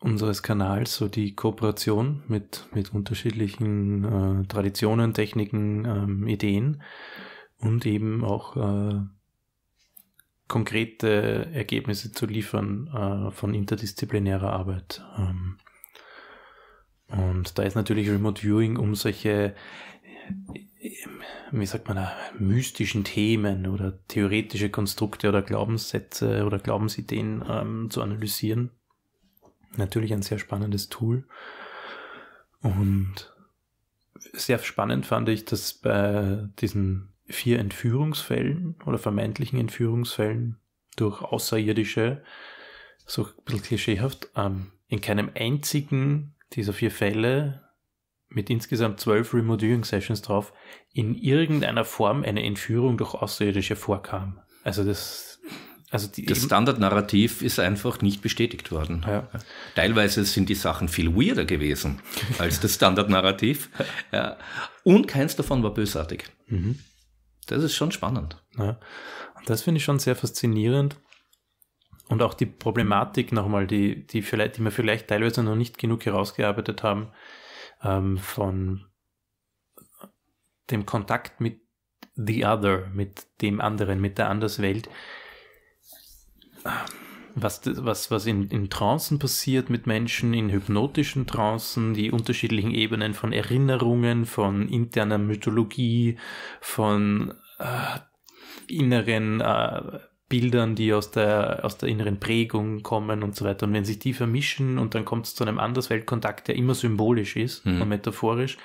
unseres Kanals so die Kooperation mit, mit unterschiedlichen äh, Traditionen, Techniken, ähm, Ideen und eben auch äh, konkrete Ergebnisse zu liefern äh, von interdisziplinärer Arbeit. Ähm, und da ist natürlich Remote Viewing um solche, äh, wie sagt man, mystischen Themen oder theoretische Konstrukte oder Glaubenssätze oder Glaubensideen ähm, zu analysieren natürlich ein sehr spannendes Tool. Und sehr spannend fand ich, dass bei diesen vier Entführungsfällen oder vermeintlichen Entführungsfällen durch Außerirdische, so ein bisschen klischeehaft, ähm, in keinem einzigen dieser vier Fälle mit insgesamt zwölf Remote Viewing Sessions drauf in irgendeiner Form eine Entführung durch Außerirdische vorkam. Also das also die, das Standardnarrativ ist einfach nicht bestätigt worden. Ja. Teilweise sind die Sachen viel weirder gewesen als das Standardnarrativ. Ja. Und keins davon war bösartig. Mhm. Das ist schon spannend. Ja. Das finde ich schon sehr faszinierend. Und auch die Problematik nochmal, die, die, vielleicht, die wir vielleicht teilweise noch nicht genug herausgearbeitet haben, ähm, von dem Kontakt mit the other, mit dem anderen, mit der Anderswelt, was, was, was in, in Trancen passiert mit Menschen, in hypnotischen Trancen, die unterschiedlichen Ebenen von Erinnerungen, von interner Mythologie, von äh, inneren äh, Bildern, die aus der, aus der inneren Prägung kommen und so weiter. Und wenn sich die vermischen und dann kommt es zu einem Andersweltkontakt, der immer symbolisch ist mhm. und metaphorisch,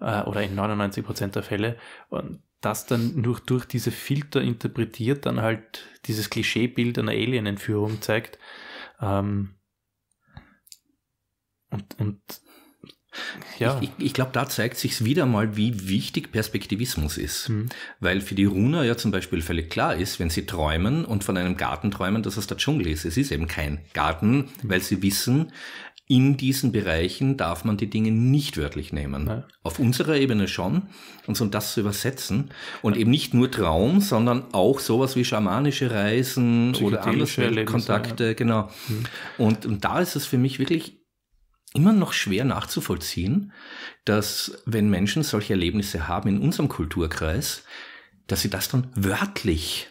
äh, oder in 99% der Fälle, und das dann nur durch diese Filter interpretiert, dann halt dieses Klischeebild einer Alien-Entführung zeigt. Ähm, und, und ja. Ich, ich, ich glaube, da zeigt sich wieder mal, wie wichtig Perspektivismus ist. Mhm. Weil für die Runa ja zum Beispiel völlig klar ist, wenn sie träumen und von einem Garten träumen, dass es der Dschungel ist. Es ist eben kein Garten, weil sie wissen, in diesen Bereichen darf man die Dinge nicht wörtlich nehmen. Ja. Auf unserer Ebene schon, und so um das zu übersetzen. Und eben nicht nur Traum, sondern auch sowas wie schamanische Reisen oder andere Kontakte, ja. genau. Mhm. Und, und da ist es für mich wirklich immer noch schwer nachzuvollziehen, dass wenn Menschen solche Erlebnisse haben in unserem Kulturkreis, dass sie das dann wörtlich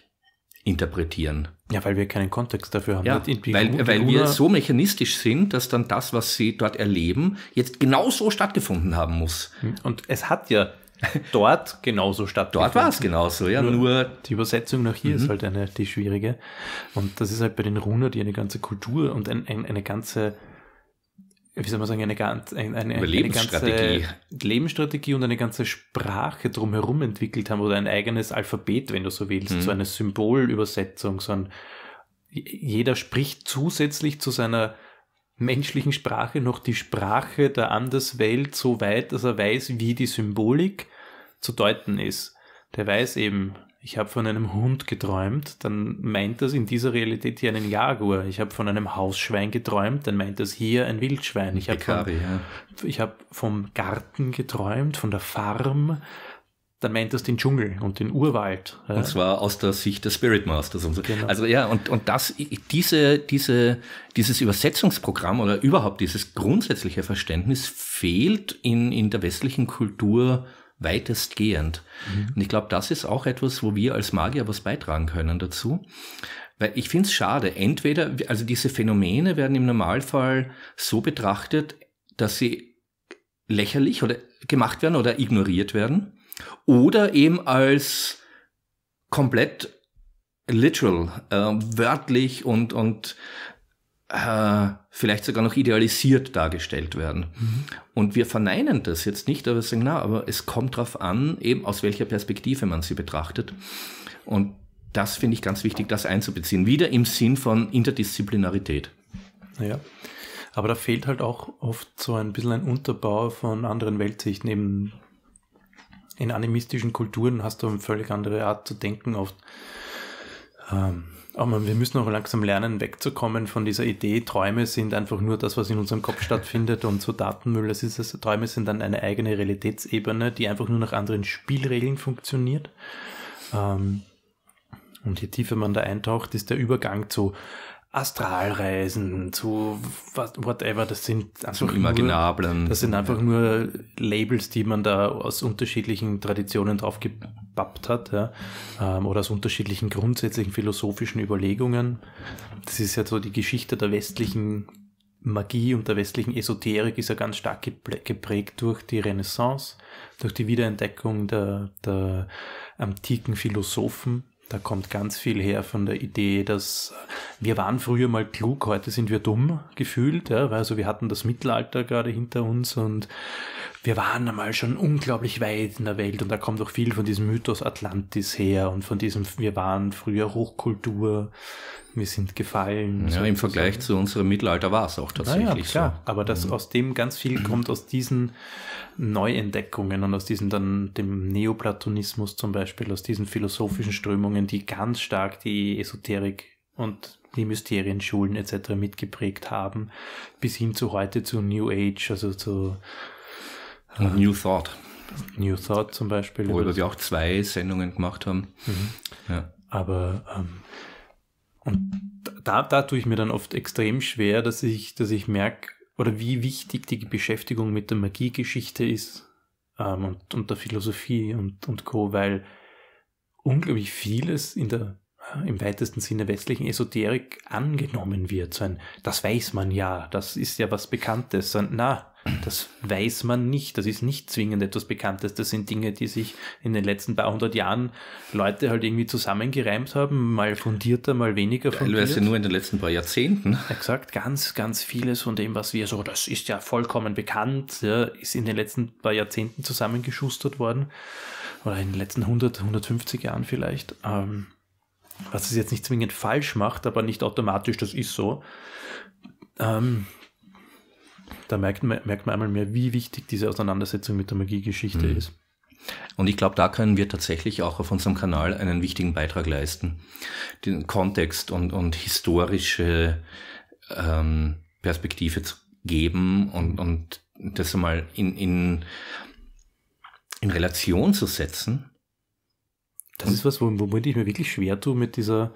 interpretieren. Ja, weil wir keinen Kontext dafür haben. Ja, weil, weil wir so mechanistisch sind, dass dann das, was sie dort erleben, jetzt genauso stattgefunden haben muss. Hm. Und es hat ja dort genauso stattgefunden. Dort war es genauso, ja. Nur, nur die Übersetzung nach hier mhm. ist halt eine die schwierige. Und das ist halt bei den Runa, die eine ganze Kultur und ein, ein, eine ganze wie soll man sagen, eine, ganz, eine, eine, Lebensstrategie. eine ganze Lebensstrategie und eine ganze Sprache drumherum entwickelt haben oder ein eigenes Alphabet, wenn du so willst, mhm. so eine Symbolübersetzung, so ein, jeder spricht zusätzlich zu seiner menschlichen Sprache noch die Sprache der Anderswelt so weit, dass er weiß, wie die Symbolik zu deuten ist. Der weiß eben, ich habe von einem Hund geträumt, dann meint das in dieser Realität hier einen Jaguar. Ich habe von einem Hausschwein geträumt, dann meint das hier ein Wildschwein. Ich habe ja. hab vom Garten geträumt, von der Farm, dann meint das den Dschungel und den Urwald. Und zwar aus der Sicht des Spirit Masters. Und so. Genau. Also ja, und, und das, diese, diese, dieses Übersetzungsprogramm oder überhaupt dieses grundsätzliche Verständnis fehlt in, in der westlichen Kultur weitestgehend. Mhm. Und ich glaube, das ist auch etwas, wo wir als Magier was beitragen können dazu. Weil ich finde es schade, entweder, also diese Phänomene werden im Normalfall so betrachtet, dass sie lächerlich oder gemacht werden oder ignoriert werden oder eben als komplett literal, äh, wörtlich und, und äh, vielleicht sogar noch idealisiert dargestellt werden. Mhm. Und wir verneinen das jetzt nicht, aber wir sagen, na, aber es kommt darauf an, eben aus welcher Perspektive man sie betrachtet. Und das finde ich ganz wichtig, das einzubeziehen. Wieder im Sinn von Interdisziplinarität. Ja. Aber da fehlt halt auch oft so ein bisschen ein Unterbau von anderen Weltsichten. Eben in animistischen Kulturen hast du eine völlig andere Art zu denken oft. Ähm, Oh aber wir müssen auch langsam lernen, wegzukommen von dieser Idee, Träume sind einfach nur das, was in unserem Kopf stattfindet und so Datenmüll. Es ist, also, Träume sind dann eine eigene Realitätsebene, die einfach nur nach anderen Spielregeln funktioniert. Ähm, und je tiefer man da eintaucht, ist der Übergang zu Astralreisen, zu whatever, das sind einfach Imaginablen. Nur, das sind einfach ja. nur Labels, die man da aus unterschiedlichen Traditionen draufgepappt hat, ja, ähm, oder aus unterschiedlichen grundsätzlichen philosophischen Überlegungen. Das ist ja so die Geschichte der westlichen Magie und der westlichen Esoterik ist ja ganz stark geprägt durch die Renaissance, durch die Wiederentdeckung der, der antiken Philosophen da kommt ganz viel her von der Idee, dass wir waren früher mal klug, heute sind wir dumm gefühlt. Ja? Also wir hatten das Mittelalter gerade hinter uns und wir waren einmal schon unglaublich weit in der Welt und da kommt auch viel von diesem Mythos Atlantis her und von diesem, wir waren früher Hochkultur, wir sind gefallen. Ja, im Vergleich so. zu unserem Mittelalter war es auch tatsächlich ja, klar. so. Aber das mhm. aus dem ganz viel mhm. kommt aus diesen Neuentdeckungen und aus diesem dann dem Neoplatonismus zum Beispiel, aus diesen philosophischen Strömungen, die ganz stark die Esoterik und die Mysterienschulen etc. mitgeprägt haben, bis hin zu heute zu New Age, also zu und New Thought. New Thought zum Beispiel. Wo wir auch zwei Sendungen gemacht haben. Mhm. Ja. Aber ähm, und da, da tue ich mir dann oft extrem schwer, dass ich, dass ich merke, oder wie wichtig die Beschäftigung mit der Magiegeschichte ist ähm, und, und der Philosophie und, und Co., weil unglaublich vieles in der im weitesten Sinne westlichen Esoterik angenommen wird. So ein, das weiß man ja, das ist ja was Bekanntes. So na, das weiß man nicht, das ist nicht zwingend etwas Bekanntes. Das sind Dinge, die sich in den letzten paar hundert Jahren Leute halt irgendwie zusammengereimt haben, mal fundierter, mal weniger fundiert. Teilweise nur in den letzten paar Jahrzehnten. Exakt, ganz, ganz vieles von dem, was wir so, das ist ja vollkommen bekannt, ja, ist in den letzten paar Jahrzehnten zusammengeschustert worden. Oder in den letzten 100, 150 Jahren vielleicht. Ähm, was es jetzt nicht zwingend falsch macht, aber nicht automatisch, das ist so. Ähm, da merkt man, merkt man einmal mehr, wie wichtig diese Auseinandersetzung mit der Magiegeschichte mhm. ist. Und ich glaube, da können wir tatsächlich auch auf unserem Kanal einen wichtigen Beitrag leisten. Den Kontext und, und historische ähm, Perspektive zu geben und, und das einmal in, in, in Relation zu setzen das ist was, womit ich mir wirklich schwer tue mit dieser,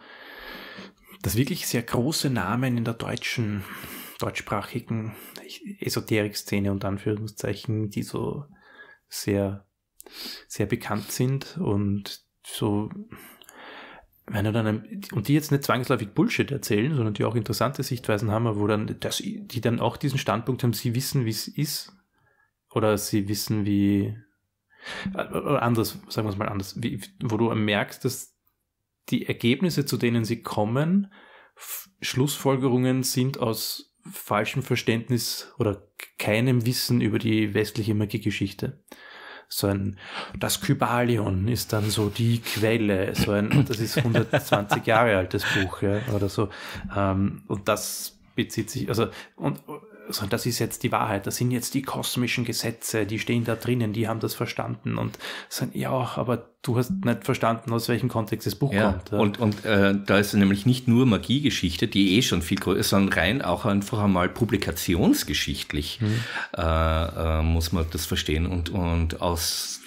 dass wirklich sehr große Namen in der deutschen, deutschsprachigen Esoterik-Szene und Anführungszeichen, die so sehr, sehr bekannt sind und so, wenn du dann, und die jetzt nicht zwangsläufig Bullshit erzählen, sondern die auch interessante Sichtweisen haben, wo dann, das, die dann auch diesen Standpunkt haben, sie wissen, wie es ist, oder sie wissen, wie, oder äh, äh, anders, sagen wir es mal anders, wie, wo du merkst, dass die Ergebnisse, zu denen sie kommen, Schlussfolgerungen sind aus falschem Verständnis oder keinem Wissen über die westliche Magiegeschichte. So ein, das Kybalion ist dann so die Quelle, so ein, das ist 120 Jahre altes Buch ja, oder so. Ähm, und das bezieht sich, also, und sondern das ist jetzt die Wahrheit, das sind jetzt die kosmischen Gesetze, die stehen da drinnen, die haben das verstanden und sagen, ja, aber du hast nicht verstanden, aus welchem Kontext das Buch ja, kommt. Ja. Und, und äh, da ist nämlich nicht nur Magiegeschichte, die eh schon viel größer sondern rein auch einfach einmal publikationsgeschichtlich mhm. äh, äh, muss man das verstehen und, und aus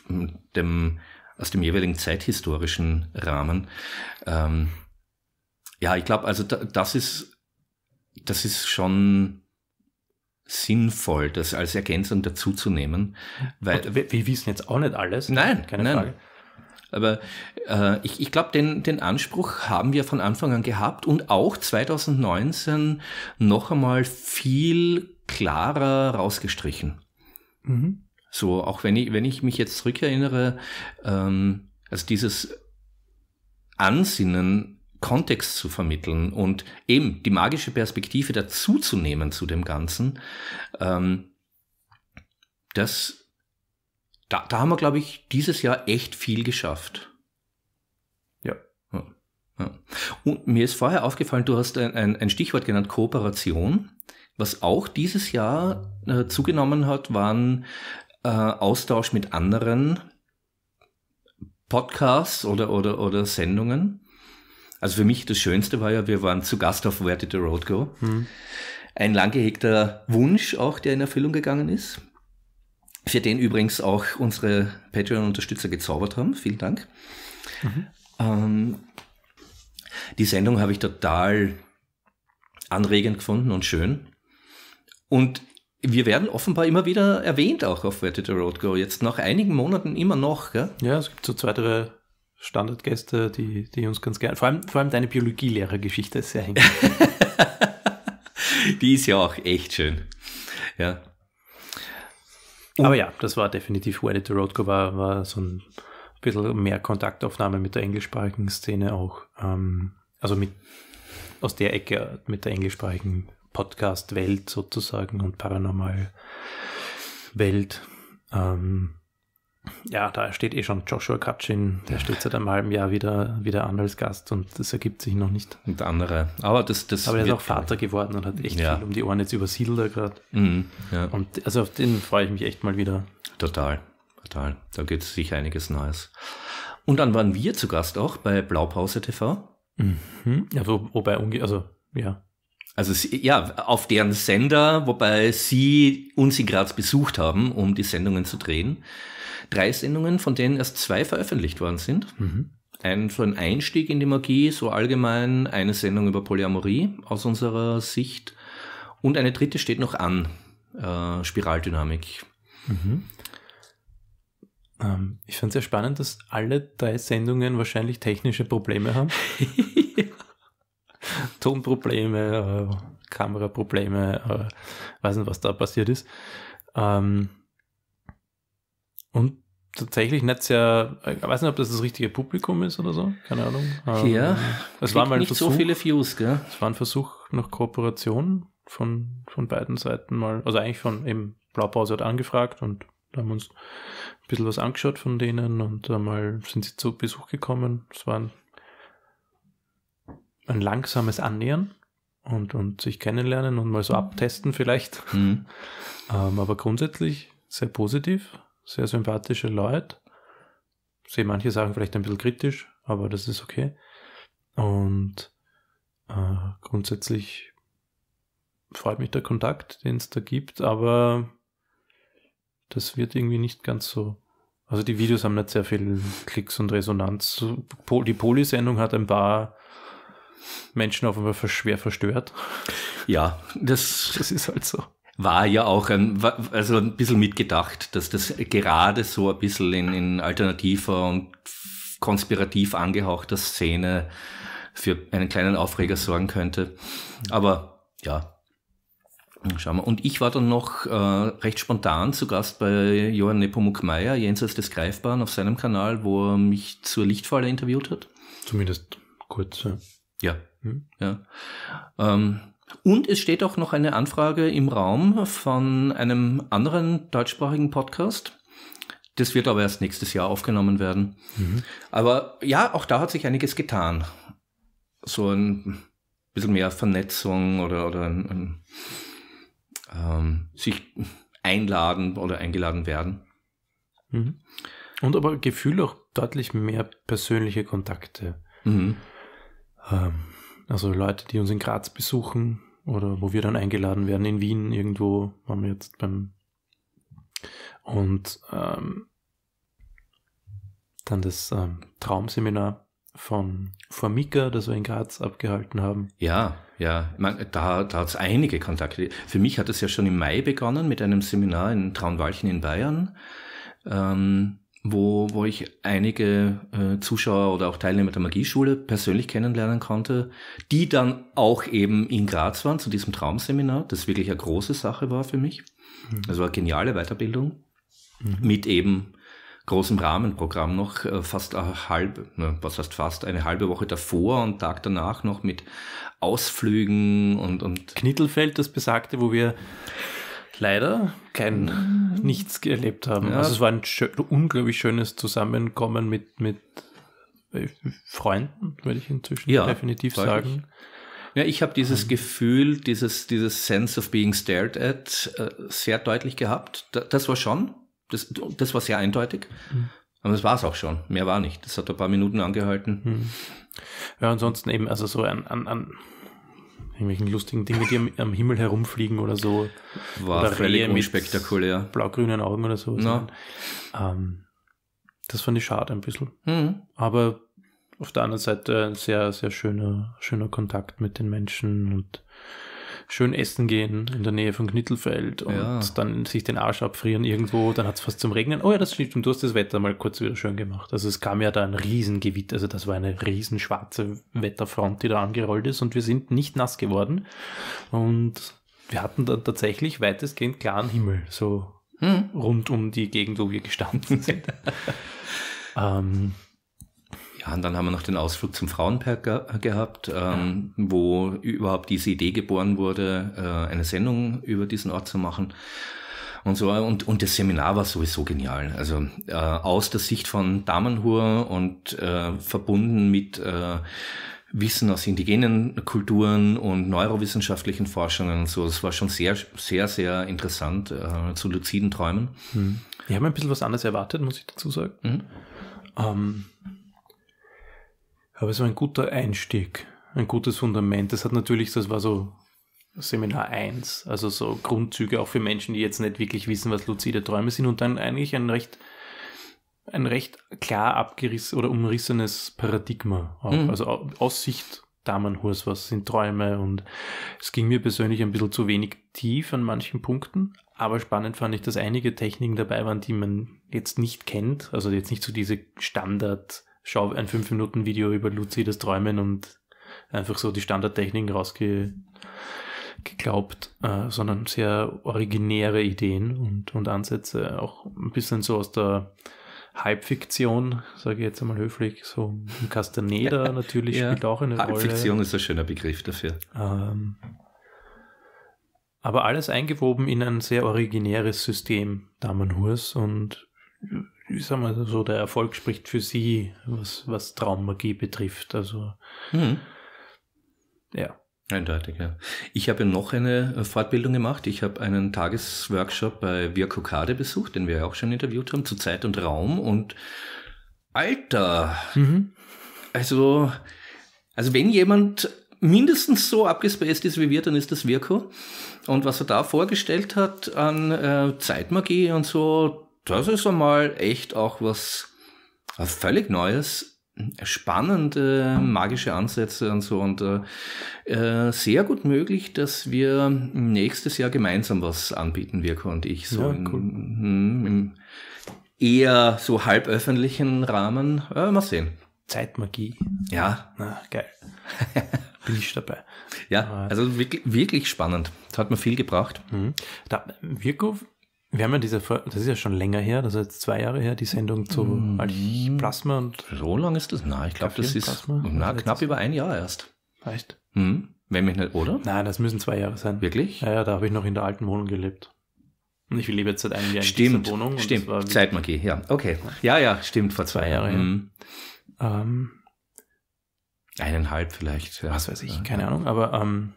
dem aus dem jeweiligen zeithistorischen Rahmen. Ähm, ja, ich glaube, also da, das ist das ist schon sinnvoll, das als Ergänzung dazuzunehmen. Weil, wir, wir wissen jetzt auch nicht alles. Nein, keine nein. Frage. Aber äh, ich, ich glaube, den, den Anspruch haben wir von Anfang an gehabt und auch 2019 noch einmal viel klarer rausgestrichen. Mhm. So, auch wenn ich, wenn ich mich jetzt zurückerinnere, ähm, also dieses Ansinnen Kontext zu vermitteln und eben die magische Perspektive dazuzunehmen zu dem Ganzen, ähm, das, da, da haben wir, glaube ich, dieses Jahr echt viel geschafft. Ja. ja. Und mir ist vorher aufgefallen, du hast ein, ein, ein Stichwort genannt, Kooperation. Was auch dieses Jahr äh, zugenommen hat, waren äh, Austausch mit anderen Podcasts oder, oder, oder Sendungen. Also für mich das Schönste war ja, wir waren zu Gast auf Where Did the Road Go. Mhm. Ein lang gehegter Wunsch auch, der in Erfüllung gegangen ist. Für den übrigens auch unsere Patreon-Unterstützer gezaubert haben. Vielen Dank. Mhm. Ähm, die Sendung habe ich total anregend gefunden und schön. Und wir werden offenbar immer wieder erwähnt, auch auf Where Did the Road Go. Jetzt nach einigen Monaten immer noch. Gell? Ja, es gibt so zwei, drei Standardgäste, die, die uns ganz gerne. Vor allem, vor allem deine Biologielehrergeschichte ist sehr hängen. die ist ja auch echt schön. Ja. Aber ja, das war definitiv Where Did the Road Go war, war so ein bisschen mehr Kontaktaufnahme mit der englischsprachigen Szene auch. Ähm, also mit aus der Ecke mit der englischsprachigen Podcast-Welt sozusagen und Paranormal-Welt. Ähm, ja, da steht eh schon Joshua Katschin, der steht seit einem halben Jahr wieder, wieder an als Gast und das ergibt sich noch nicht. Und andere. Aber das, das Aber er ist auch Vater geworden und hat echt ja. viel um die Ohren jetzt übersiedelt er gerade. Mhm, ja. Und also auf den freue ich mich echt mal wieder. Total, total. Da geht es sicher einiges Neues. Und dann waren wir zu Gast auch bei Blaupause TV. Mhm. Also, wobei, also, ja, also ja, auf deren Sender, wobei sie uns in Graz besucht haben, um die Sendungen zu drehen. Drei Sendungen, von denen erst zwei veröffentlicht worden sind. Mhm. Ein, so ein Einstieg in die Magie, so allgemein, eine Sendung über Polyamorie aus unserer Sicht und eine dritte steht noch an, äh, Spiraldynamik. Mhm. Ähm, ich fand es sehr spannend, dass alle drei Sendungen wahrscheinlich technische Probleme haben. Tonprobleme, äh, Kameraprobleme, äh, weiß nicht, was da passiert ist. Ähm, und tatsächlich nicht sehr, ich äh, weiß nicht, ob das das richtige Publikum ist oder so, keine Ahnung. Ähm, ja, es waren mal nicht Versuch, so viele Views, gell? Es war ein Versuch nach Kooperation von, von beiden Seiten mal, also eigentlich von eben Blaupause hat angefragt und da haben wir uns ein bisschen was angeschaut von denen und einmal sind sie zu Besuch gekommen. Es waren ein langsames Annähern und, und sich kennenlernen und mal so mhm. abtesten vielleicht. Mhm. ähm, aber grundsätzlich sehr positiv, sehr sympathische Leute. sehe manche Sachen vielleicht ein bisschen kritisch, aber das ist okay. Und äh, grundsätzlich freut mich der Kontakt, den es da gibt, aber das wird irgendwie nicht ganz so. Also die Videos haben nicht sehr viel Klicks und Resonanz. Die Poli-Sendung hat ein paar Menschen auf einmal schwer verstört. Ja, das, das ist halt so war ja auch ein, also ein bisschen mitgedacht, dass das gerade so ein bisschen in, in alternativer und konspirativ angehauchter Szene für einen kleinen Aufreger sorgen könnte. Aber ja, schauen wir. Und ich war dann noch äh, recht spontan zu Gast bei Johann Nepomuk Meyer, jenseits des Greifbaren, auf seinem Kanal, wo er mich zur Lichtfalle interviewt hat. Zumindest kurz, ja. Ja. Hm? ja. Ähm, und es steht auch noch eine Anfrage im Raum von einem anderen deutschsprachigen Podcast. Das wird aber erst nächstes Jahr aufgenommen werden. Mhm. Aber ja, auch da hat sich einiges getan. So ein bisschen mehr Vernetzung oder, oder ein, ein, ähm, sich einladen oder eingeladen werden. Mhm. Und aber Gefühl auch deutlich mehr persönliche Kontakte. Mhm. Ähm, also Leute, die uns in Graz besuchen oder wo wir dann eingeladen werden, in Wien irgendwo, waren wir jetzt beim... Und ähm, dann das ähm, Traumseminar von Formica, das wir in Graz abgehalten haben. Ja, ja, man, da, da hat es einige Kontakte. Für mich hat es ja schon im Mai begonnen mit einem Seminar in Traunwalchen in Bayern. Ähm, wo, wo ich einige äh, Zuschauer oder auch Teilnehmer der Magieschule persönlich kennenlernen konnte, die dann auch eben in Graz waren zu diesem Traumseminar, das wirklich eine große Sache war für mich. Mhm. Das also war eine geniale Weiterbildung mhm. mit eben großem Rahmenprogramm noch, äh, fast eine halbe, was heißt fast, eine halbe Woche davor und Tag danach noch mit Ausflügen und... und Knittelfeld, das besagte, wo wir leider kein mhm. nichts erlebt haben. Ja. Also es war ein schön, unglaublich schönes Zusammenkommen mit, mit äh, Freunden, würde ich inzwischen ja, definitiv sagen. Ich. Ja, ich habe dieses mhm. Gefühl, dieses, dieses Sense of being stared at äh, sehr deutlich gehabt. Da, das war schon, das, das war sehr eindeutig. Mhm. Aber das war es auch schon. Mehr war nicht. Das hat ein paar Minuten angehalten. Mhm. Ja, ansonsten eben, also so ein, ein, ein irgendwelchen lustigen Dinge, die am, am Himmel herumfliegen oder so. War oder völlig Rehe unspektakulär. Mit Augen oder so. No. Ähm, das fand ich schade ein bisschen. Mhm. Aber auf der anderen Seite ein sehr, sehr schöner, schöner Kontakt mit den Menschen und schön essen gehen in der Nähe von Knittelfeld und ja. dann sich den Arsch abfrieren irgendwo, dann hat es fast zum Regnen. Oh ja, das stimmt, und du hast das Wetter mal kurz wieder schön gemacht. Also es kam ja da ein Riesengewitter, also das war eine riesen schwarze Wetterfront, die da angerollt ist und wir sind nicht nass geworden und wir hatten dann tatsächlich weitestgehend klaren Himmel, so hm. rund um die Gegend, wo wir gestanden sind. ähm, ja, dann haben wir noch den Ausflug zum Frauenberg ge gehabt, ähm, ja. wo überhaupt diese Idee geboren wurde, äh, eine Sendung über diesen Ort zu machen. Und so, und, und das Seminar war sowieso genial. Also äh, aus der Sicht von Damenhur und äh, verbunden mit äh, Wissen aus indigenen Kulturen und neurowissenschaftlichen Forschungen und so. Es war schon sehr, sehr, sehr interessant äh, zu luziden Träumen. Hm. Wir haben ein bisschen was anderes erwartet, muss ich dazu sagen. Mhm. Ähm, aber es war ein guter Einstieg, ein gutes Fundament. Das hat natürlich, das war so Seminar 1, also so Grundzüge auch für Menschen, die jetzt nicht wirklich wissen, was luzide Träume sind und dann eigentlich ein recht, ein recht klar abgerissen oder umrissenes Paradigma. Auch. Mhm. Also aus Sicht Damenhurs, was sind Träume und es ging mir persönlich ein bisschen zu wenig tief an manchen Punkten, aber spannend fand ich, dass einige Techniken dabei waren, die man jetzt nicht kennt, also jetzt nicht so diese Standard- schau ein 5-Minuten-Video über luzides Träumen und einfach so die Standardtechniken rausgeglaubt, äh, sondern sehr originäre Ideen und, und Ansätze, auch ein bisschen so aus der Halbfiktion, sage ich jetzt einmal höflich, so Castaneda natürlich ja. spielt auch eine Halbfiktion Rolle. Halbfiktion ist ein schöner Begriff dafür. Ähm, aber alles eingewoben in ein sehr originäres System Damenhurs, und ich sag mal so, der Erfolg spricht für sie, was, was Traummagie betrifft. Also, mhm. ja. Eindeutig, ja. Ich habe noch eine äh, Fortbildung gemacht. Ich habe einen Tagesworkshop bei Virko Kade besucht, den wir ja auch schon interviewt haben, zu Zeit und Raum. Und Alter! Mhm. Also, also wenn jemand mindestens so abgespaced ist wie wir, dann ist das Virko. Und was er da vorgestellt hat an äh, Zeitmagie und so, das ist einmal echt auch was, was völlig Neues, spannende magische Ansätze und so und äh, äh sehr gut möglich, dass wir nächstes Jahr gemeinsam was anbieten, Wirko und ich, so ja, cool. Hm, im, eher so halböffentlichen Rahmen. Äh, mal sehen. Zeitmagie. Ja. Na, geil. Bin ich dabei. Ja, äh. also wirklich, wirklich spannend. Das hat mir viel gebracht. Mhm. Da, Wirko, wir haben ja diese, das ist ja schon länger her, das ist jetzt zwei Jahre her, die Sendung zu mm. Plasma und. So lang ist das? Na, ich glaube, das ist Plasma, na, also knapp über ein Jahr erst. Echt? Hm, wenn mich nicht, oder? Nein, das müssen zwei Jahre sein. Wirklich? Ja, ja da habe ich noch in der alten Wohnung gelebt. Und ich lebe jetzt seit einem Jahr stimmt, in dieser Wohnung. Stimmt, stimmt. Zeitmagie, ja. Okay. Ja, ja, stimmt, vor zwei, Jahren. Jahre mhm. Ähm, Eineinhalb vielleicht. Ja. Was weiß ich, keine Ahnung, aber ähm,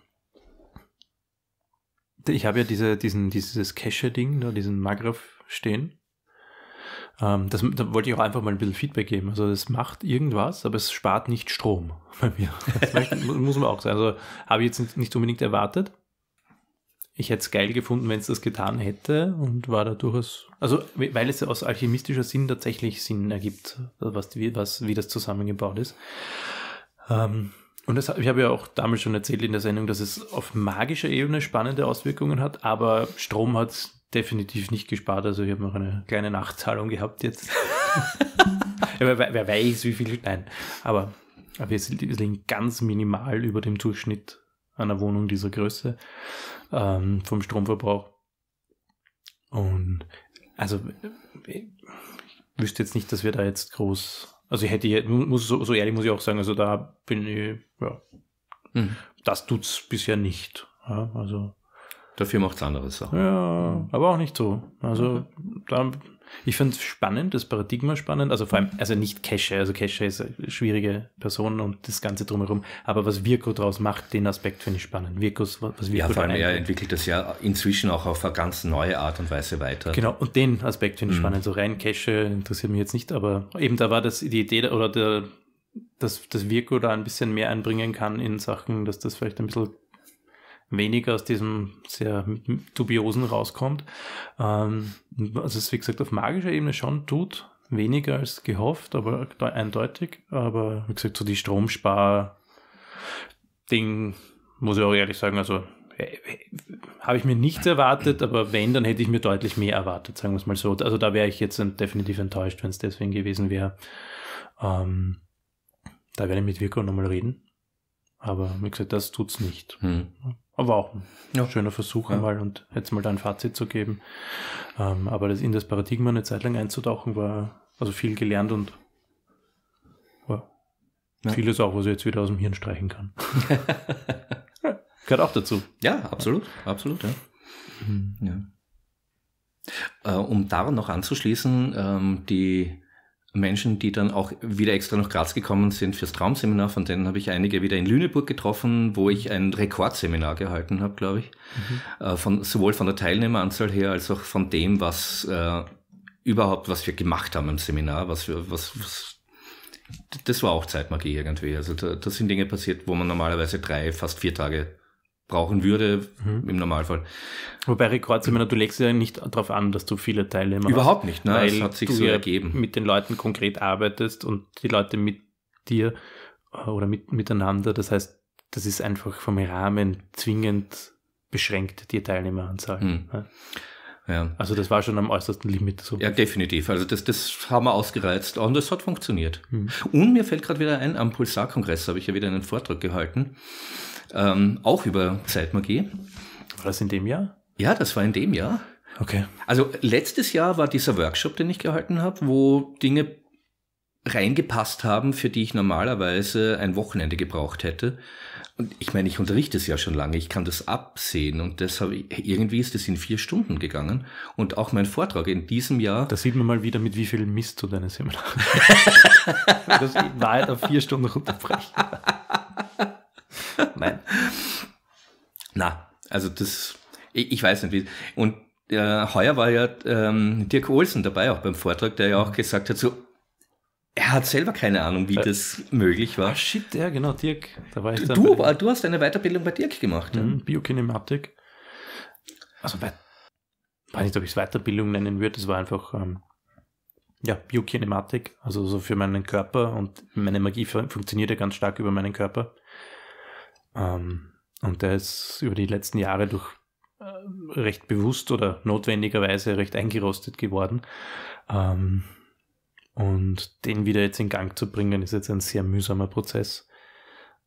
ich habe ja diese, diesen, dieses Cache-Ding, ne, diesen Magriff stehen. Ähm, das, da wollte ich auch einfach mal ein bisschen Feedback geben. Also es macht irgendwas, aber es spart nicht Strom bei mir. Das muss man auch sagen. Also habe ich jetzt nicht unbedingt erwartet. Ich hätte es geil gefunden, wenn es das getan hätte und war da durchaus, also weil es aus alchemistischer Sinn tatsächlich Sinn ergibt, was, was wie das zusammengebaut ist. Ähm, und das, ich habe ja auch damals schon erzählt in der Sendung, dass es auf magischer Ebene spannende Auswirkungen hat, aber Strom hat es definitiv nicht gespart. Also ich habe noch eine kleine Nachzahlung gehabt jetzt. ja, wer, wer, weiß, wie viel. Nein, aber, aber wir liegen ganz minimal über dem Durchschnitt einer Wohnung dieser Größe ähm, vom Stromverbrauch. Und also ich wüsste jetzt nicht, dass wir da jetzt groß also ich hätte, muss, so, so, ehrlich muss ich auch sagen, also da bin ich, ja, mhm. das tut's bisher nicht. Ja, also. Dafür macht's andere Sachen. Ja, aber auch nicht so. Also, mhm. da ich finde es spannend, das Paradigma spannend. Also vor allem, also nicht Cache, also Cache ist eine schwierige Person und das Ganze drumherum. Aber was Virko daraus macht, den Aspekt finde ich spannend. Virkos, was Virko ja, vor allem er entwickelt das ja inzwischen auch auf eine ganz neue Art und Weise weiter. Genau, und den Aspekt finde ich mhm. spannend. So rein Cache interessiert mich jetzt nicht, aber eben da war das die Idee oder der, dass, dass Virko da ein bisschen mehr einbringen kann in Sachen, dass das vielleicht ein bisschen weniger aus diesem sehr dubiosen rauskommt. Ähm, also es ist, wie gesagt, auf magischer Ebene schon tut, weniger als gehofft, aber eindeutig. Aber wie gesagt, so die Stromspar-Ding, muss ich auch ehrlich sagen, also äh, äh, habe ich mir nichts erwartet, aber wenn, dann hätte ich mir deutlich mehr erwartet, sagen wir es mal so. Also da wäre ich jetzt definitiv enttäuscht, wenn es deswegen gewesen wäre. Ähm, da werde ich mit Wirko nochmal reden. Aber wie gesagt, das tut's nicht. Hm. Aber auch ein ja. schöner Versuch einmal ja. und jetzt mal da ein Fazit zu geben. Ähm, aber das in das Paradigma eine Zeit lang einzutauchen war, also viel gelernt und wow. ja. vieles auch, was ich jetzt wieder aus dem Hirn streichen kann. Gehört auch dazu. Ja, absolut, absolut, ja. Mhm. ja. Äh, um daran noch anzuschließen, ähm, die Menschen, die dann auch wieder extra nach Graz gekommen sind fürs Traumseminar. Von denen habe ich einige wieder in Lüneburg getroffen, wo ich ein Rekordseminar gehalten habe, glaube ich. Mhm. Äh, von, sowohl von der Teilnehmeranzahl her als auch von dem, was äh, überhaupt, was wir gemacht haben im Seminar, was wir, was, was das war auch Zeitmagie irgendwie. Also da, da sind Dinge passiert, wo man normalerweise drei, fast vier Tage brauchen würde mhm. im Normalfall. Wobei Rekordzimmer, du legst ja nicht darauf an, dass du viele Teile immer Überhaupt nicht, ne? Weil es hat sich du so ja ergeben. mit den Leuten konkret arbeitest und die Leute mit dir äh, oder mit, miteinander. Das heißt, das ist einfach vom Rahmen zwingend beschränkt, die Teilnehmeranzahl. Mhm. Ja. Ja. Also das war schon am äußersten Limit. So. Ja, definitiv. Also das, das haben wir ausgereizt und das hat funktioniert. Mhm. Und mir fällt gerade wieder ein, am Pulsar-Kongress habe ich ja wieder einen Vortrag gehalten ähm, auch über Zeitmagie. War das in dem Jahr? Ja, das war in dem Jahr. Okay. Also letztes Jahr war dieser Workshop, den ich gehalten habe, wo Dinge reingepasst haben, für die ich normalerweise ein Wochenende gebraucht hätte. Und ich meine, ich unterrichte es ja schon lange, ich kann das absehen und deshalb irgendwie ist es in vier Stunden gegangen und auch mein Vortrag in diesem Jahr. Da sieht man mal wieder, mit wie viel Mist du deine Seminare. das war halt auf vier Stunden runterbrechen. Nein. Na, also das, ich, ich weiß nicht wie. Und äh, heuer war ja ähm, Dirk Olsen dabei, auch beim Vortrag, der ja auch gesagt hat, so, er hat selber keine Ahnung, wie äh, das möglich war. Ah, shit, ja, genau, Dirk. Da war ich du, du, bei, du hast eine Weiterbildung bei Dirk gemacht. Mhm, ja? Biokinematik. Also, bei, weiß nicht, ob ich es Weiterbildung nennen würde, es war einfach, ähm, ja, Biokinematik, also so für meinen Körper und meine Magie funktioniert ja ganz stark über meinen Körper. Ähm, und der ist über die letzten Jahre durch äh, recht bewusst oder notwendigerweise recht eingerostet geworden. Ähm, und den wieder jetzt in Gang zu bringen, ist jetzt ein sehr mühsamer Prozess.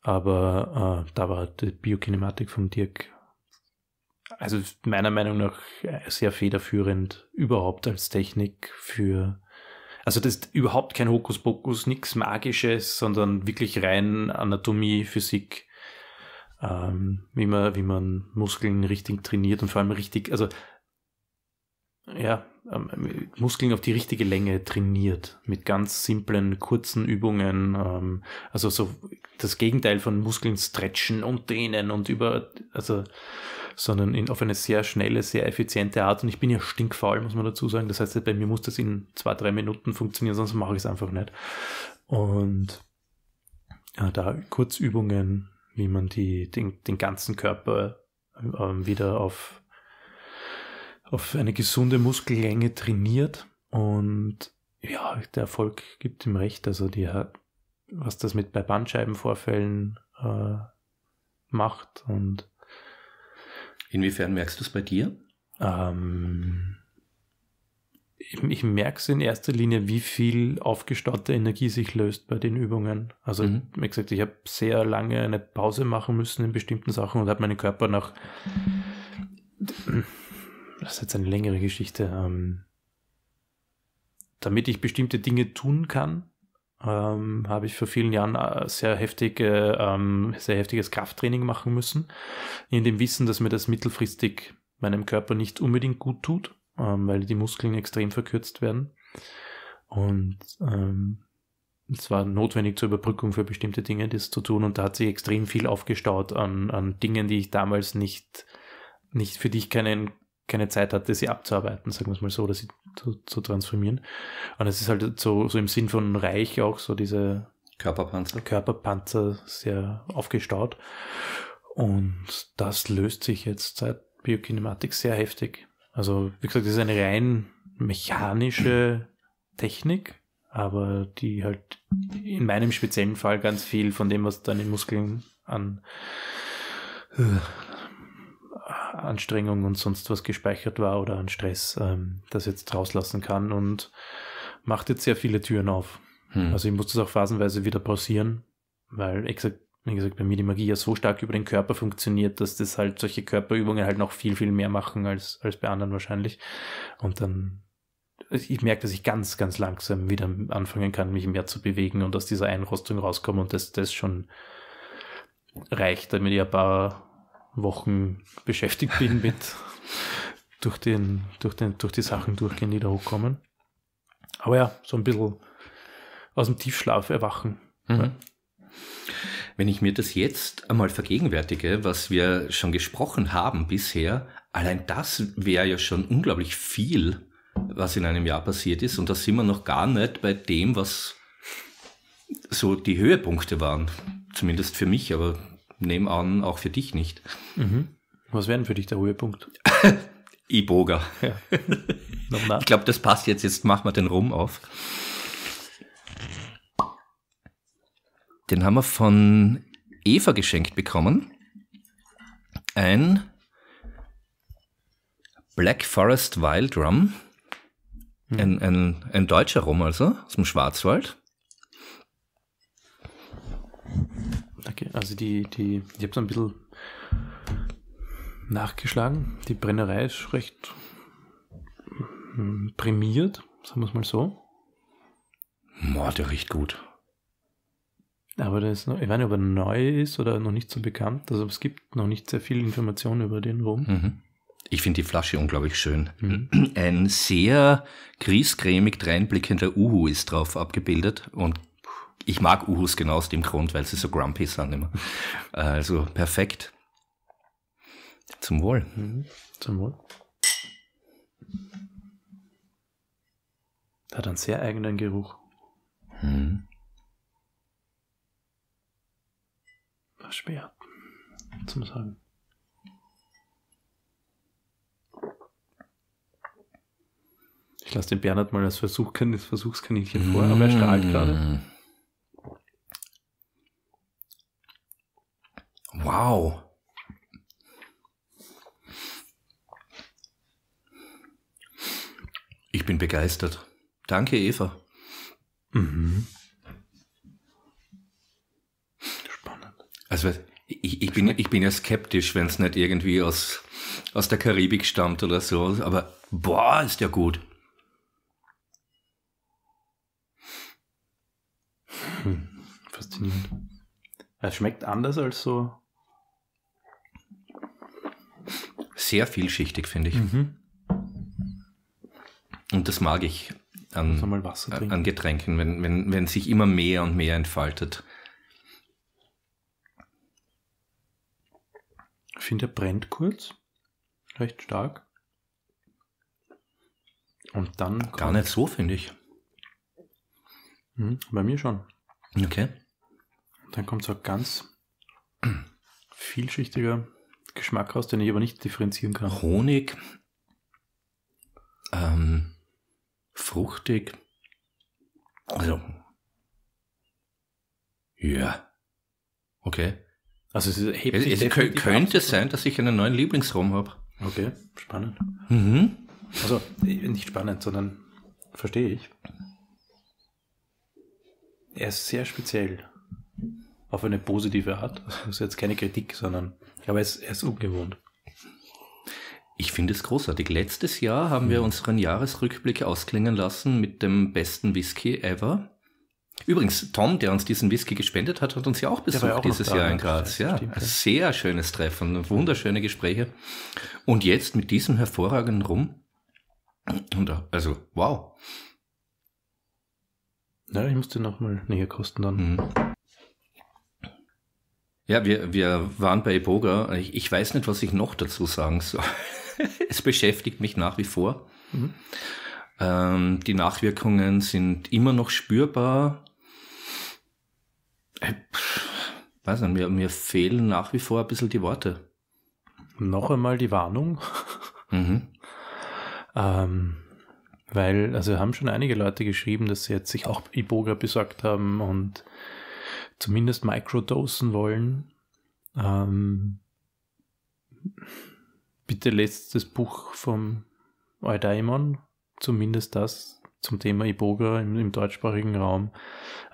Aber äh, da war die Biokinematik vom Dirk, also meiner Meinung nach äh, sehr federführend überhaupt als Technik für, also das ist überhaupt kein Hokuspokus, nichts Magisches, sondern wirklich rein Anatomie, Physik ähm, wie, man, wie man Muskeln richtig trainiert und vor allem richtig, also ja, ähm, Muskeln auf die richtige Länge trainiert, mit ganz simplen, kurzen Übungen. Ähm, also so das Gegenteil von Muskeln stretchen und dehnen und über, also, sondern in, auf eine sehr schnelle, sehr effiziente Art. Und ich bin ja stinkfaul, muss man dazu sagen. Das heißt, bei mir muss das in zwei, drei Minuten funktionieren, sonst mache ich es einfach nicht. Und ja, äh, da Kurzübungen, wie man die, den, den ganzen Körper ähm, wieder auf, auf eine gesunde Muskellänge trainiert. Und ja, der Erfolg gibt ihm recht. Also die was das mit bei Bandscheibenvorfällen äh, macht und Inwiefern merkst du es bei dir? Ähm, ich merke es in erster Linie, wie viel aufgestaute Energie sich löst bei den Übungen. Also, mhm. wie gesagt, ich habe sehr lange eine Pause machen müssen in bestimmten Sachen und habe meinen Körper nach. Das ist jetzt eine längere Geschichte. Ähm, damit ich bestimmte Dinge tun kann, ähm, habe ich vor vielen Jahren äh, sehr, heftige, ähm, sehr heftiges Krafttraining machen müssen, in dem Wissen, dass mir das mittelfristig meinem Körper nicht unbedingt gut tut ähm, weil die Muskeln extrem verkürzt werden. Und ähm, es war notwendig zur Überbrückung für bestimmte Dinge, das zu tun. Und da hat sich extrem viel aufgestaut an, an Dingen, die ich damals nicht, nicht für dich keinen keine Zeit hatte, sie abzuarbeiten, sagen wir es mal so, oder sie zu, zu transformieren. Und es ist halt so, so im Sinn von reich auch so diese Körperpanzer. Körperpanzer sehr aufgestaut. Und das löst sich jetzt seit Biokinematik sehr heftig. Also, wie gesagt, das ist eine rein mechanische Technik, aber die halt in meinem speziellen Fall ganz viel von dem, was deine Muskeln an äh, Anstrengung und sonst was gespeichert war oder an Stress, ähm, das jetzt rauslassen kann und macht jetzt sehr viele Türen auf. Hm. Also ich muss das auch phasenweise wieder pausieren, weil exakt wie gesagt, bei mir die Magie ja so stark über den Körper funktioniert, dass das halt solche Körperübungen halt noch viel, viel mehr machen als, als bei anderen wahrscheinlich. Und dann, ich merke, dass ich ganz, ganz langsam wieder anfangen kann, mich mehr zu bewegen und aus dieser Einrostung rauskomme und dass das schon reicht, damit ich ein paar Wochen beschäftigt bin mit durch den, durch den, durch die Sachen durchgehen, die da hochkommen. Aber ja, so ein bisschen aus dem Tiefschlaf erwachen. Mhm wenn ich mir das jetzt einmal vergegenwärtige, was wir schon gesprochen haben bisher, allein das wäre ja schon unglaublich viel, was in einem Jahr passiert ist. Und da sind wir noch gar nicht bei dem, was so die Höhepunkte waren. Zumindest für mich, aber nehme an, auch für dich nicht. Mhm. Was wäre denn für dich der Höhepunkt? Iboga. Ja. ich glaube, das passt jetzt. Jetzt machen wir den Rum auf. Den haben wir von Eva geschenkt bekommen. Ein Black Forest Wild Rum. Hm. Ein, ein, ein deutscher Rum also, aus dem Schwarzwald. Okay, also die, die, ich habe so ein bisschen nachgeschlagen. Die Brennerei ist recht hm, prämiert, sagen wir es mal so. Boah, der riecht gut. Aber das ist noch, ich weiß nicht, ob er neu ist oder noch nicht so bekannt. Also es gibt noch nicht sehr viel Informationen über den Rum. Mhm. Ich finde die Flasche unglaublich schön. Mhm. Ein sehr grießcremig dreinblickender Uhu ist drauf abgebildet und ich mag Uhus genau aus dem Grund, weil sie so grumpy sind immer. Also perfekt. Zum Wohl. Mhm. Zum Wohl. Hat einen sehr eigenen Geruch. Mhm. schwer zum Sagen. Ich lasse den Bernhard mal als Versuch, Versuchskaninchen vor, aber er strahlt mm. gerade. Wow. Ich bin begeistert. Danke, Eva. Mhm. Also ich, ich, bin, ich bin ja skeptisch, wenn es nicht irgendwie aus, aus der Karibik stammt oder so, aber boah, ist ja gut. Hm, faszinierend. Es schmeckt anders als so. Sehr vielschichtig, finde ich. Mhm. Und das mag ich an, an Getränken, wenn, wenn, wenn sich immer mehr und mehr entfaltet. Ich finde, er brennt kurz. Recht stark. Und dann. Gar nicht so, finde ich. Hm, bei mir schon. Okay. Und dann kommt so ein ganz vielschichtiger Geschmack raus, den ich aber nicht differenzieren kann. Honig. Ähm, fruchtig. Also. Ja. Okay. Also es hebt es, sich es könnte ab. sein, dass ich einen neuen Lieblingsraum habe. Okay, spannend. Mhm. Also äh, nicht spannend, sondern verstehe ich. Er ist sehr speziell. Auf eine positive Art. Das ist jetzt keine Kritik, sondern aber er ist, er ist ungewohnt. Ich finde es großartig. Letztes Jahr haben wir mhm. unseren Jahresrückblick ausklingen lassen mit dem besten Whisky ever. Übrigens, Tom, der uns diesen Whisky gespendet hat, hat uns ja auch besucht ja auch dieses Jahr in ne? Graz. Ja, stimmt, sehr schönes Treffen, wunderschöne Gespräche. Und jetzt mit diesem hervorragenden Rum. Und äh, also, wow. Ja, ich musste nochmal näher kosten dann. Mhm. Ja, wir, wir waren bei Eboga. Ich, ich, weiß nicht, was ich noch dazu sagen soll. es beschäftigt mich nach wie vor. Mhm. Ähm, die Nachwirkungen sind immer noch spürbar. Äh, weiß nicht, mir, mir fehlen nach wie vor ein bisschen die Worte. Noch einmal die Warnung. Mhm. ähm, weil, also haben schon einige Leute geschrieben, dass sie jetzt sich auch Iboga besorgt haben und zumindest Microdosen wollen. Ähm, bitte lest das Buch vom Eudaimon, zumindest das, zum Thema Iboga im, im deutschsprachigen Raum.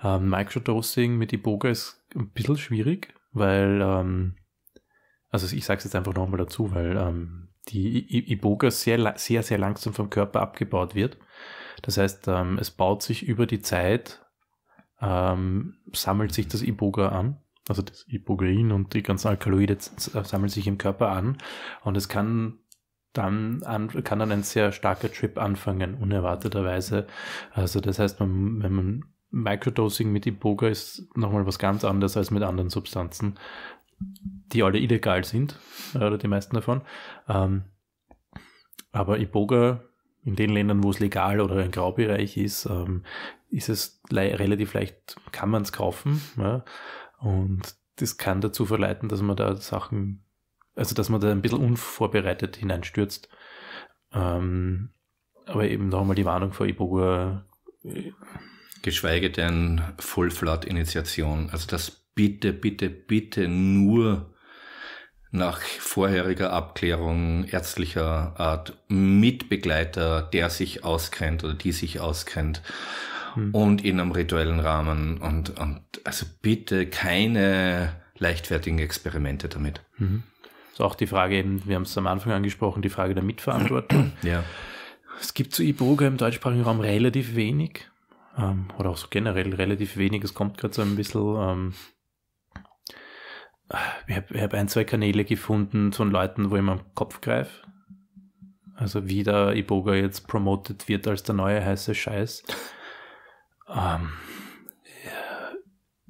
Ähm, Microdosing mit Iboga ist ein bisschen schwierig, weil, ähm, also ich sage es jetzt einfach nochmal dazu, weil ähm, die I e-, Iboga e-, sehr, sehr, sehr langsam vom Körper abgebaut wird. Das heißt, ähm, es baut sich über die Zeit, ähm, sammelt sich das Iboga an also das Ibogain und die ganzen Alkaloide sammeln sich im Körper an und es kann dann an, kann dann ein sehr starker Trip anfangen, unerwarteterweise. Also das heißt, man, wenn man Microdosing mit Iboga ist nochmal was ganz anderes als mit anderen Substanzen, die alle illegal sind, äh, oder die meisten davon. Ähm, aber Iboga in den Ländern, wo es legal oder ein Graubereich ist, ähm, ist es le relativ leicht, kann man es kaufen. Ja? Und das kann dazu verleiten, dass man da Sachen also dass man da ein bisschen unvorbereitet hineinstürzt. Ähm, aber eben nochmal die Warnung vor Iboga. Äh, Geschweige denn vollflat initiation Also das bitte, bitte, bitte nur nach vorheriger Abklärung ärztlicher Art mit Begleiter, der sich auskennt oder die sich auskennt mhm. und in einem rituellen Rahmen und, und also bitte keine leichtfertigen Experimente damit. Mhm. Ist auch die Frage eben, wir haben es am Anfang angesprochen, die Frage der Mitverantwortung. Ja. Es gibt zu Iboga im deutschsprachigen Raum relativ wenig ähm, oder auch so generell relativ wenig. Es kommt gerade so ein bisschen. Ähm, ich habe hab ein, zwei Kanäle gefunden von Leuten, wo ich mir am Kopf greife. Also wie der Iboga jetzt promoted wird als der neue heiße Scheiß. Ähm,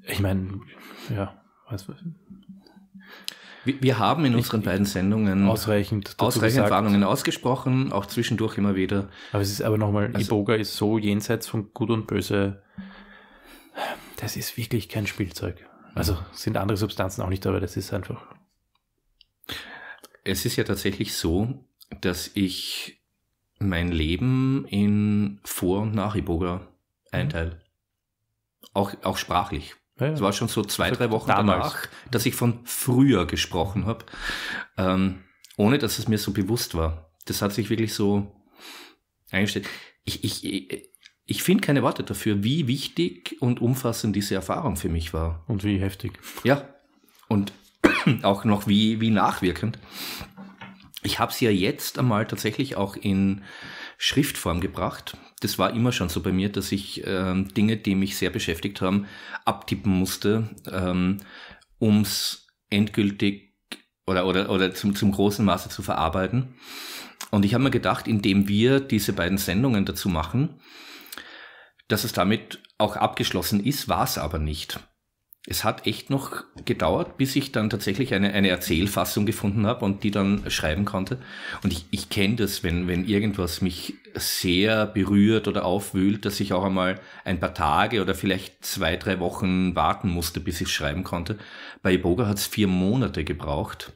ich meine, ja, was, wir haben in unseren ich, beiden Sendungen ausreichend, ausreichend Warnungen ausgesprochen, auch zwischendurch immer wieder. Aber es ist aber nochmal, also, Iboga ist so jenseits von Gut und Böse. Das ist wirklich kein Spielzeug. Also sind andere Substanzen auch nicht, aber das ist einfach. Es ist ja tatsächlich so, dass ich mein Leben in Vor- und Nach-Iboga mhm. einteile. Mhm. Auch, auch sprachlich. Ja, Es war schon so zwei, drei Wochen damals. danach, dass ich von früher gesprochen habe, ähm, ohne dass es mir so bewusst war. Das hat sich wirklich so eingestellt. Ich, ich, ich finde keine Worte dafür, wie wichtig und umfassend diese Erfahrung für mich war. Und wie heftig. Ja. Und auch noch wie, wie nachwirkend. Ich habe es ja jetzt einmal tatsächlich auch in Schriftform gebracht. Das war immer schon so bei mir, dass ich ähm, Dinge, die mich sehr beschäftigt haben, abtippen musste, ähm, um es endgültig oder, oder, oder zum, zum großen Maße zu verarbeiten. Und ich habe mir gedacht, indem wir diese beiden Sendungen dazu machen, dass es damit auch abgeschlossen ist, war es aber nicht es hat echt noch gedauert, bis ich dann tatsächlich eine, eine Erzählfassung gefunden habe und die dann schreiben konnte. Und ich, ich kenne das, wenn, wenn irgendwas mich sehr berührt oder aufwühlt, dass ich auch einmal ein paar Tage oder vielleicht zwei, drei Wochen warten musste, bis ich schreiben konnte. Bei Iboga hat es vier Monate gebraucht,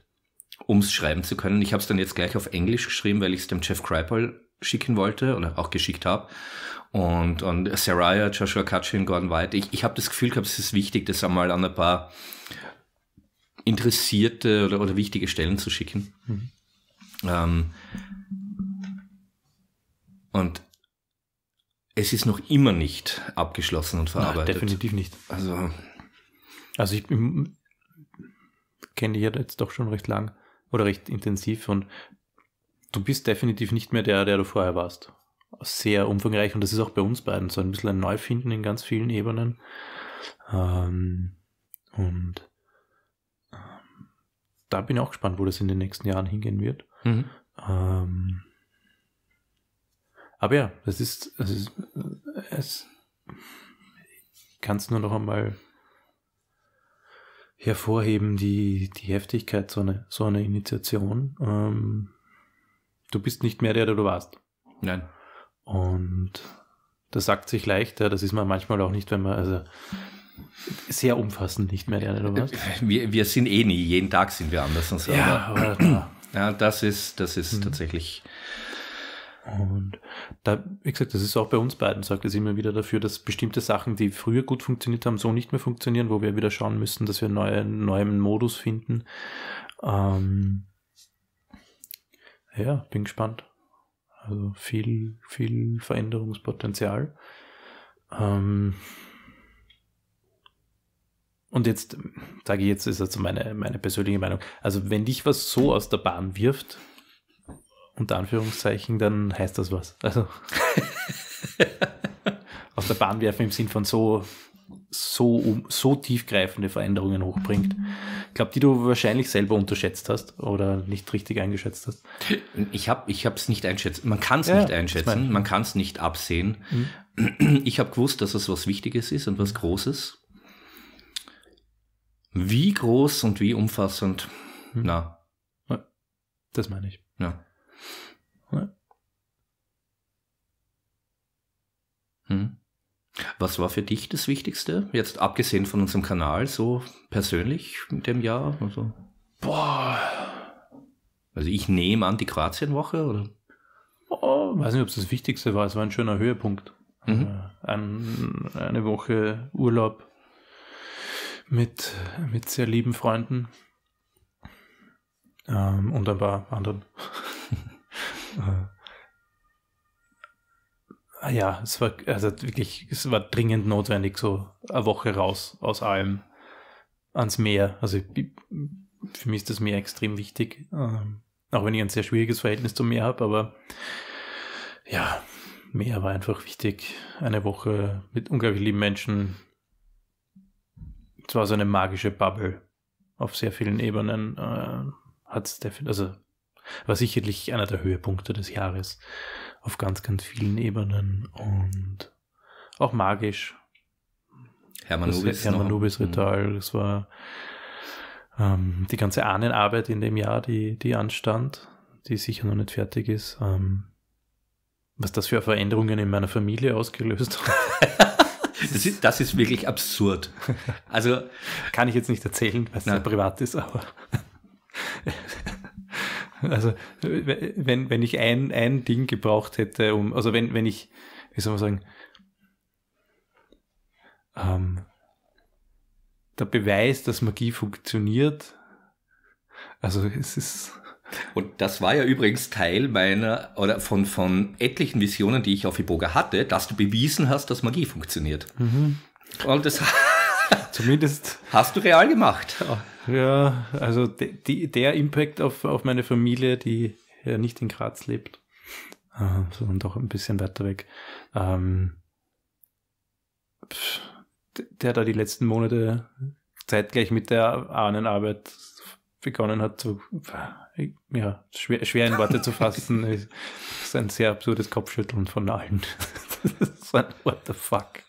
um es schreiben zu können. Ich habe es dann jetzt gleich auf Englisch geschrieben, weil ich es dem Jeff Kripal schicken wollte oder auch geschickt habe und, und Saraya, Joshua Kutchin, Gordon White. Ich, ich habe das Gefühl gehabt, es ist wichtig, das einmal an ein paar interessierte oder, oder wichtige Stellen zu schicken. Mhm. Ähm, und es ist noch immer nicht abgeschlossen und verarbeitet. Nein, definitiv nicht. Also, also ich kenne dich ja jetzt doch schon recht lang oder recht intensiv und du bist definitiv nicht mehr der, der du vorher warst sehr umfangreich und das ist auch bei uns beiden so ein bisschen ein Neufinden in ganz vielen Ebenen. Ähm, und ähm, da bin ich auch gespannt, wo das in den nächsten Jahren hingehen wird. Mhm. Ähm, aber ja, das ist, das ist es kann es nur noch einmal hervorheben, die, die Heftigkeit so einer so eine Initiation. Ähm, du bist nicht mehr der, der du warst. Nein. Und das sagt sich leichter, das ist man manchmal auch nicht, wenn man, also sehr umfassend nicht mehr, lernt. oder was? Äh, wir, wir sind eh nie, jeden Tag sind wir anders. Und so, ja, aber, aber da. ja, das ist, das ist mhm. tatsächlich. Und da, wie gesagt, das ist auch bei uns beiden, sagt es immer wieder dafür, dass bestimmte Sachen, die früher gut funktioniert haben, so nicht mehr funktionieren, wo wir wieder schauen müssen, dass wir neue, neuen Modus finden. Ähm, ja, bin gespannt. Also viel, viel Veränderungspotenzial. Ähm und jetzt sage ich, jetzt ist also meine, meine persönliche Meinung. Also wenn dich was so aus der Bahn wirft, unter Anführungszeichen, dann heißt das was. Also aus der Bahn werfen im Sinn von so so, so tiefgreifende Veränderungen hochbringt. Ich glaube, die du wahrscheinlich selber unterschätzt hast oder nicht richtig eingeschätzt hast. Ich habe es nicht einschätzt. Man kann es ja, nicht einschätzen, man kann es nicht absehen. Mhm. Ich habe gewusst, dass es was Wichtiges ist und was Großes. Wie groß und wie umfassend? Mhm. Na. Das meine ich. Ja. ja. Hm? Was war für dich das Wichtigste, jetzt abgesehen von unserem Kanal, so persönlich mit dem Jahr? Also, boah. Also ich nehme an die Kroatienwoche, oder? Oh, weiß nicht, ob es das Wichtigste war. Es war ein schöner Höhepunkt. Mhm. Äh, ein, eine Woche Urlaub mit, mit sehr lieben Freunden ähm, und ein paar anderen. Äh, Ah ja, es war also wirklich, es war dringend notwendig, so eine Woche raus aus allem ans Meer. Also für mich ist das Meer extrem wichtig, ähm, auch wenn ich ein sehr schwieriges Verhältnis zum Meer habe, aber ja, Meer war einfach wichtig. Eine Woche mit unglaublich lieben Menschen. Es war so eine magische Bubble auf sehr vielen Ebenen. Äh, hat's definitiv, also war sicherlich einer der Höhepunkte des Jahres auf ganz, ganz vielen Ebenen und auch magisch. Hermann Nubis. Hermann Nubis hm. Ritual, das war ähm, die ganze Ahnenarbeit in dem Jahr, die, die anstand, die sicher noch nicht fertig ist. Ähm, was das für Veränderungen in meiner Familie ausgelöst hat. Das ist, das ist wirklich absurd. Also kann ich jetzt nicht erzählen, weil es ja privat ist, aber also wenn, wenn ich ein, ein Ding gebraucht hätte, um, also wenn, wenn ich, wie soll man sagen, ähm, der Beweis, dass Magie funktioniert, also es ist. Und das war ja übrigens Teil meiner oder von, von etlichen Visionen, die ich auf Iboga hatte, dass du bewiesen hast, dass Magie funktioniert. Mhm. Und das Zumindest. Hast du real gemacht. Ja, also de, de, der Impact auf, auf meine Familie, die ja nicht in Graz lebt, ähm, sondern doch ein bisschen weiter weg. Ähm, der da die letzten Monate zeitgleich mit der Ahnenarbeit begonnen hat zu, ja, schwer, schwer in Worte zu fassen, ist ein sehr absurdes Kopfschütteln von allen. das ist ein What the fuck.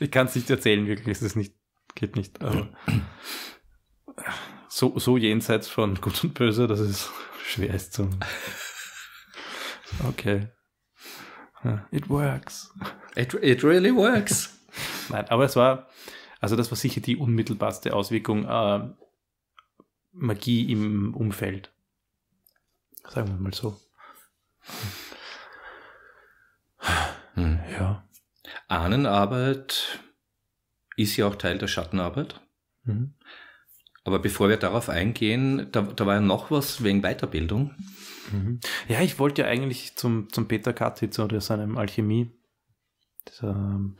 Ich kann es nicht erzählen, wirklich. Es ist nicht geht nicht. Äh, aber so, so jenseits von Gut und Böse, das ist schwer ist zu. Okay. It works. It, it really works. Nein, aber es war, also das war sicher die unmittelbarste Auswirkung äh, Magie im Umfeld. Sagen wir mal so. Hm. Ja. Ahnenarbeit ist ja auch Teil der Schattenarbeit. Mhm. Aber bevor wir darauf eingehen, da, da war ja noch was wegen Weiterbildung. Mhm. Ja, ich wollte ja eigentlich zum, zum Peter Katitz oder seinem Alchemie, ähm,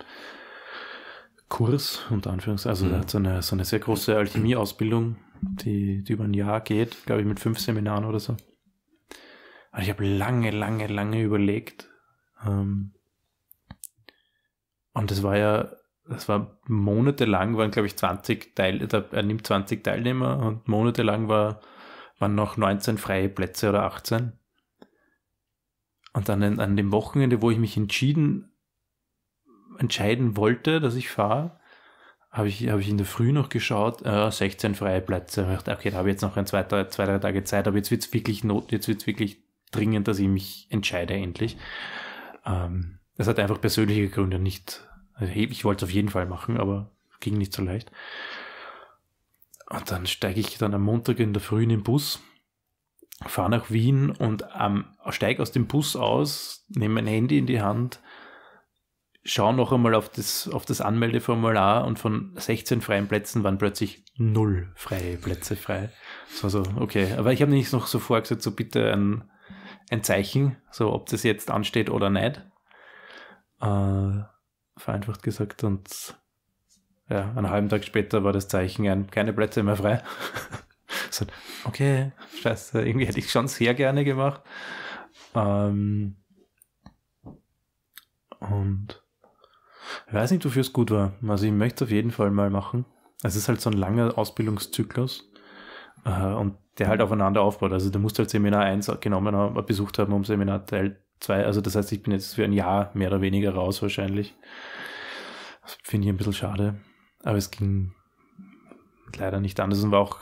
Kurs, unter Anführungszeichen, also mhm. er hat so eine, so eine sehr große Alchemieausbildung, die, die über ein Jahr geht, glaube ich, mit fünf Seminaren oder so. Aber also ich habe lange, lange, lange überlegt. Ähm, und das war ja das war monatelang, waren glaube ich 20 Teil, er nimmt 20 Teilnehmer und monatelang war, waren noch 19 freie Plätze oder 18. Und dann an, an dem Wochenende, wo ich mich entschieden, entscheiden wollte, dass ich fahre, habe ich, hab ich in der Früh noch geschaut, äh, 16 freie Plätze. Ich dachte, okay, da habe ich jetzt noch ein, zwei, drei, zwei, drei Tage Zeit, aber jetzt wird es wirklich not, jetzt wird's wirklich dringend, dass ich mich entscheide endlich. Ähm, das hat einfach persönliche Gründe, nicht also ich wollte es auf jeden Fall machen, aber ging nicht so leicht. Und dann steige ich dann am Montag in der Früh in den Bus, fahre nach Wien und ähm, steige aus dem Bus aus, nehme mein Handy in die Hand, schaue noch einmal auf das, auf das Anmeldeformular und von 16 freien Plätzen waren plötzlich null freie Plätze frei. Das war so, okay. Aber ich habe nicht noch so vorgesetzt, so bitte ein, ein Zeichen, so ob das jetzt ansteht oder nicht. Äh, vereinfacht gesagt. Und ja, einen halben Tag später war das Zeichen ein, keine Plätze mehr frei. so, okay, scheiße, irgendwie hätte ich schon sehr gerne gemacht. Ähm, und ich weiß nicht, wofür es gut war. Also ich möchte es auf jeden Fall mal machen. Es ist halt so ein langer Ausbildungszyklus äh, und der halt aufeinander aufbaut. Also du musst halt Seminar 1 genommen haben, besucht haben, um Seminar Teil zwei, also das heißt, ich bin jetzt für ein Jahr mehr oder weniger raus wahrscheinlich. Finde ich ein bisschen schade. Aber es ging leider nicht anders und war auch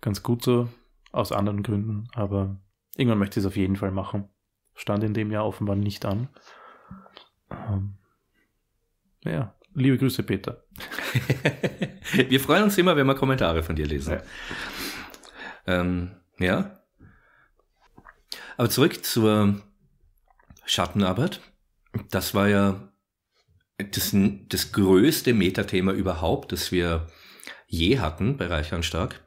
ganz gut so, aus anderen Gründen. Aber irgendwann möchte ich es auf jeden Fall machen. Stand in dem Jahr offenbar nicht an. Ähm, ja, liebe Grüße, Peter. wir freuen uns immer, wenn wir Kommentare von dir lesen. ja. Ähm, ja? Aber zurück zur Schattenarbeit. Das war ja das, das größte Metathema überhaupt, das wir je hatten bei Reich und Stark.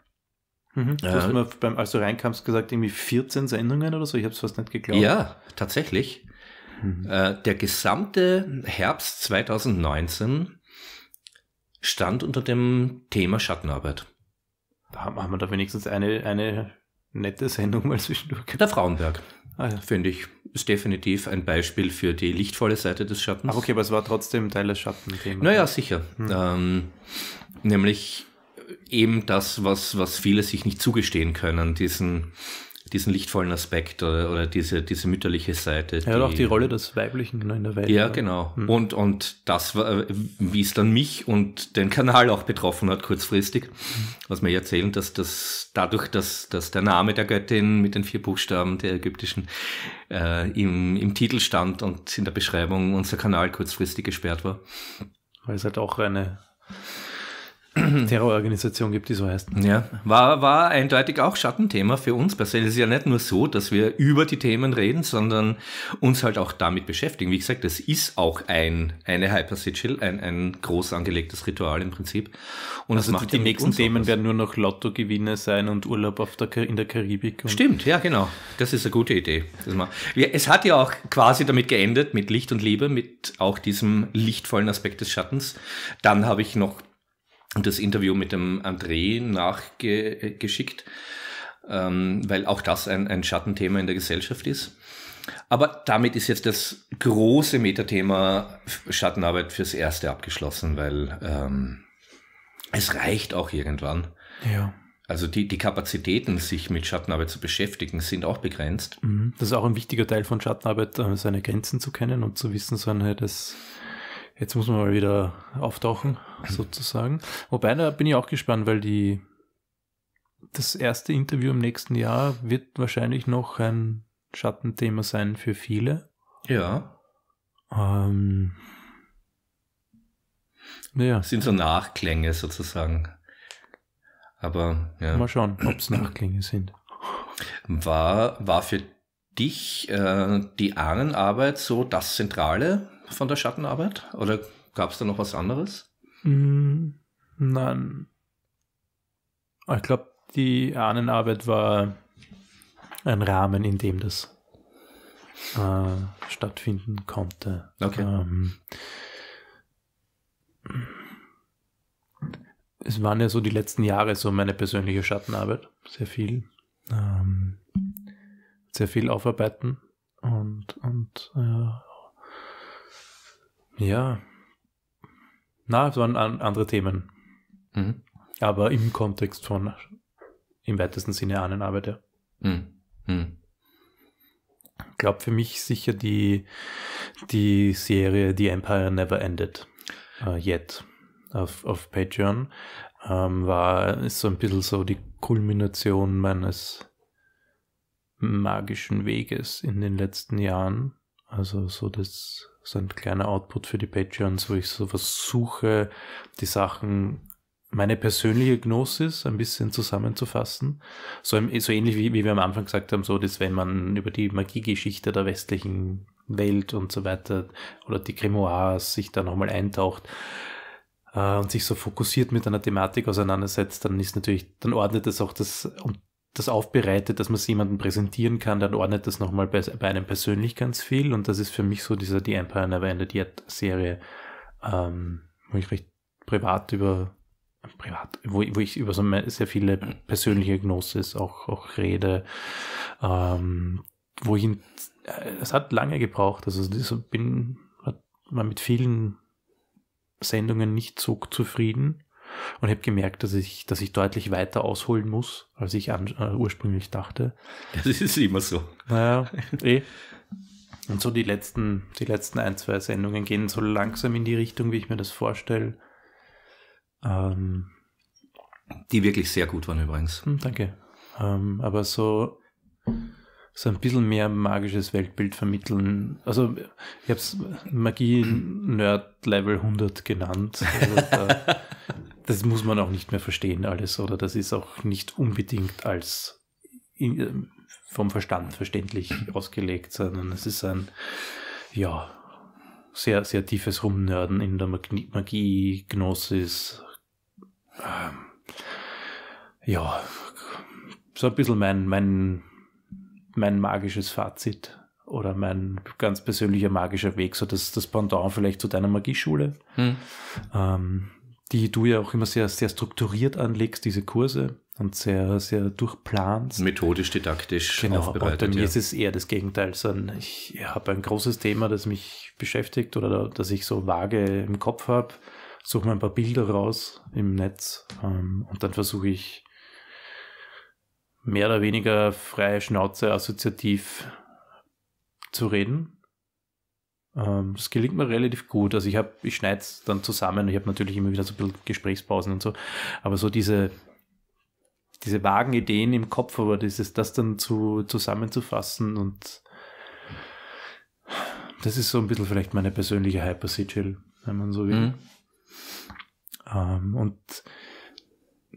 Mhm. Du hast äh, beim, als du reinkamst, gesagt, irgendwie 14 Sendungen oder so. Ich habe es fast nicht geglaubt. Ja, tatsächlich. Mhm. Äh, der gesamte Herbst 2019 stand unter dem Thema Schattenarbeit. Da haben wir da wenigstens eine, eine nette Sendung mal zwischendurch. Der Frauenberg, ah, ja. finde ich ist definitiv ein Beispiel für die lichtvolle Seite des Schattens. Ach okay, aber es war trotzdem Teil des Schattenthemas. Naja, sicher. Hm. Ähm, nämlich eben das, was, was viele sich nicht zugestehen können, diesen diesen lichtvollen Aspekt oder, oder diese, diese mütterliche Seite. Ja, die, auch die Rolle des Weiblichen in der Welt. Ja, genau. Hm. Und, und das, war, äh, wie es dann mich und den Kanal auch betroffen hat, kurzfristig, hm. was mir erzählen, dass das dadurch, dass, dass der Name der Göttin mit den vier Buchstaben der ägyptischen äh, im, im Titel stand und in der Beschreibung unser Kanal kurzfristig gesperrt war. Weil es halt auch eine Terrororganisation gibt, die so heißt. Ja, war, war eindeutig auch Schattenthema für uns. Marcel ist ja nicht nur so, dass wir über die Themen reden, sondern uns halt auch damit beschäftigen. Wie gesagt, das ist auch ein, eine Hyper-Sigil, ein, ein groß angelegtes Ritual im Prinzip. Und also das macht die, die nächsten Themen werden nur noch Lottogewinne sein und Urlaub auf der, in der Karibik. Stimmt, ja, genau. Das ist eine gute Idee. es hat ja auch quasi damit geendet, mit Licht und Liebe, mit auch diesem lichtvollen Aspekt des Schattens. Dann habe ich noch das Interview mit dem André nachgeschickt, ähm, weil auch das ein, ein Schattenthema in der Gesellschaft ist. Aber damit ist jetzt das große Metathema Schattenarbeit fürs Erste abgeschlossen, weil ähm, es reicht auch irgendwann. Ja. Also die, die Kapazitäten, sich mit Schattenarbeit zu beschäftigen, sind auch begrenzt. Mhm. Das ist auch ein wichtiger Teil von Schattenarbeit, äh, seine Grenzen zu kennen und zu wissen, so, das Jetzt muss man mal wieder auftauchen, sozusagen. Wobei, da bin ich auch gespannt, weil die, das erste Interview im nächsten Jahr wird wahrscheinlich noch ein Schattenthema sein für viele. Ja. Ähm, naja. Sind so Nachklänge sozusagen. Aber ja. Mal schauen, ob es Nachklänge sind. War, war für dich äh, die Ahnenarbeit so das Zentrale von der Schattenarbeit? Oder gab es da noch was anderes? Mm, nein. Ich glaube, die Ahnenarbeit war ein Rahmen, in dem das äh, stattfinden konnte. Okay. Ähm, es waren ja so die letzten Jahre so meine persönliche Schattenarbeit. Sehr viel. Ähm, sehr viel aufarbeiten und, und äh, ja. Na, es waren an, andere Themen. Mhm. Aber im Kontext von im weitesten Sinne Ahnenarbeit, ja. Mhm. Mhm. Ich glaube für mich sicher die, die Serie The Empire Never Ended uh, Yet auf, auf Patreon ähm, war, ist so ein bisschen so die Kulmination meines magischen Weges in den letzten Jahren. Also so das so ein kleiner Output für die Patreons, wo ich so versuche, die Sachen, meine persönliche Gnosis ein bisschen zusammenzufassen. So, so ähnlich wie, wie wir am Anfang gesagt haben, so dass wenn man über die Magiegeschichte der westlichen Welt und so weiter oder die Grimoires sich da nochmal eintaucht, äh, und sich so fokussiert mit einer Thematik auseinandersetzt, dann ist natürlich, dann ordnet es auch das und das aufbereitet, dass man es jemandem präsentieren kann, dann ordnet das nochmal bei, bei einem persönlich ganz viel. Und das ist für mich so dieser The Empire Never Ended Yet Serie, ähm, wo ich recht privat über, privat, wo, wo ich über so sehr viele persönliche Gnosis auch, auch rede, ähm, wo ich äh, es hat lange gebraucht. Also das bin, hat, war mit vielen Sendungen nicht so zufrieden und habe gemerkt, dass ich, dass ich deutlich weiter ausholen muss, als ich an, äh, ursprünglich dachte. Das ist immer so. Naja, eh. Und so die letzten, die letzten ein, zwei Sendungen gehen so langsam in die Richtung, wie ich mir das vorstelle. Ähm, die wirklich sehr gut waren übrigens. Hm, danke. Ähm, aber so, so ein bisschen mehr magisches Weltbild vermitteln. Also ich habe es Magie-Nerd-Level 100 genannt. Also das muss man auch nicht mehr verstehen alles, oder das ist auch nicht unbedingt als in, ähm, vom Verstand verständlich ausgelegt, sondern es ist ein, ja, sehr, sehr tiefes Rumnörden in der Magie, Magie Gnosis. Ähm, ja, so ein bisschen mein, mein, mein magisches Fazit oder mein ganz persönlicher magischer Weg, so das, das Pendant vielleicht zu deiner Magieschule. Hm. Ähm, die du ja auch immer sehr, sehr strukturiert anlegst, diese Kurse und sehr, sehr durchplanst. Methodisch, didaktisch genau, aufbereitet. Und bei mir ja. ist es eher das Gegenteil, ich habe ein großes Thema, das mich beschäftigt oder das ich so vage im Kopf habe, suche mir ein paar Bilder raus im Netz ähm, und dann versuche ich mehr oder weniger freie Schnauze assoziativ zu reden ähm, das gelingt mir relativ gut. Also ich habe, ich schneide es dann zusammen. Ich habe natürlich immer wieder so ein bisschen Gesprächspausen und so. Aber so diese, diese vagen Ideen im Kopf, aber dieses, das dann zu, zusammenzufassen und das ist so ein bisschen vielleicht meine persönliche Hyper-Sigil, wenn man so will. Mhm. Ähm, und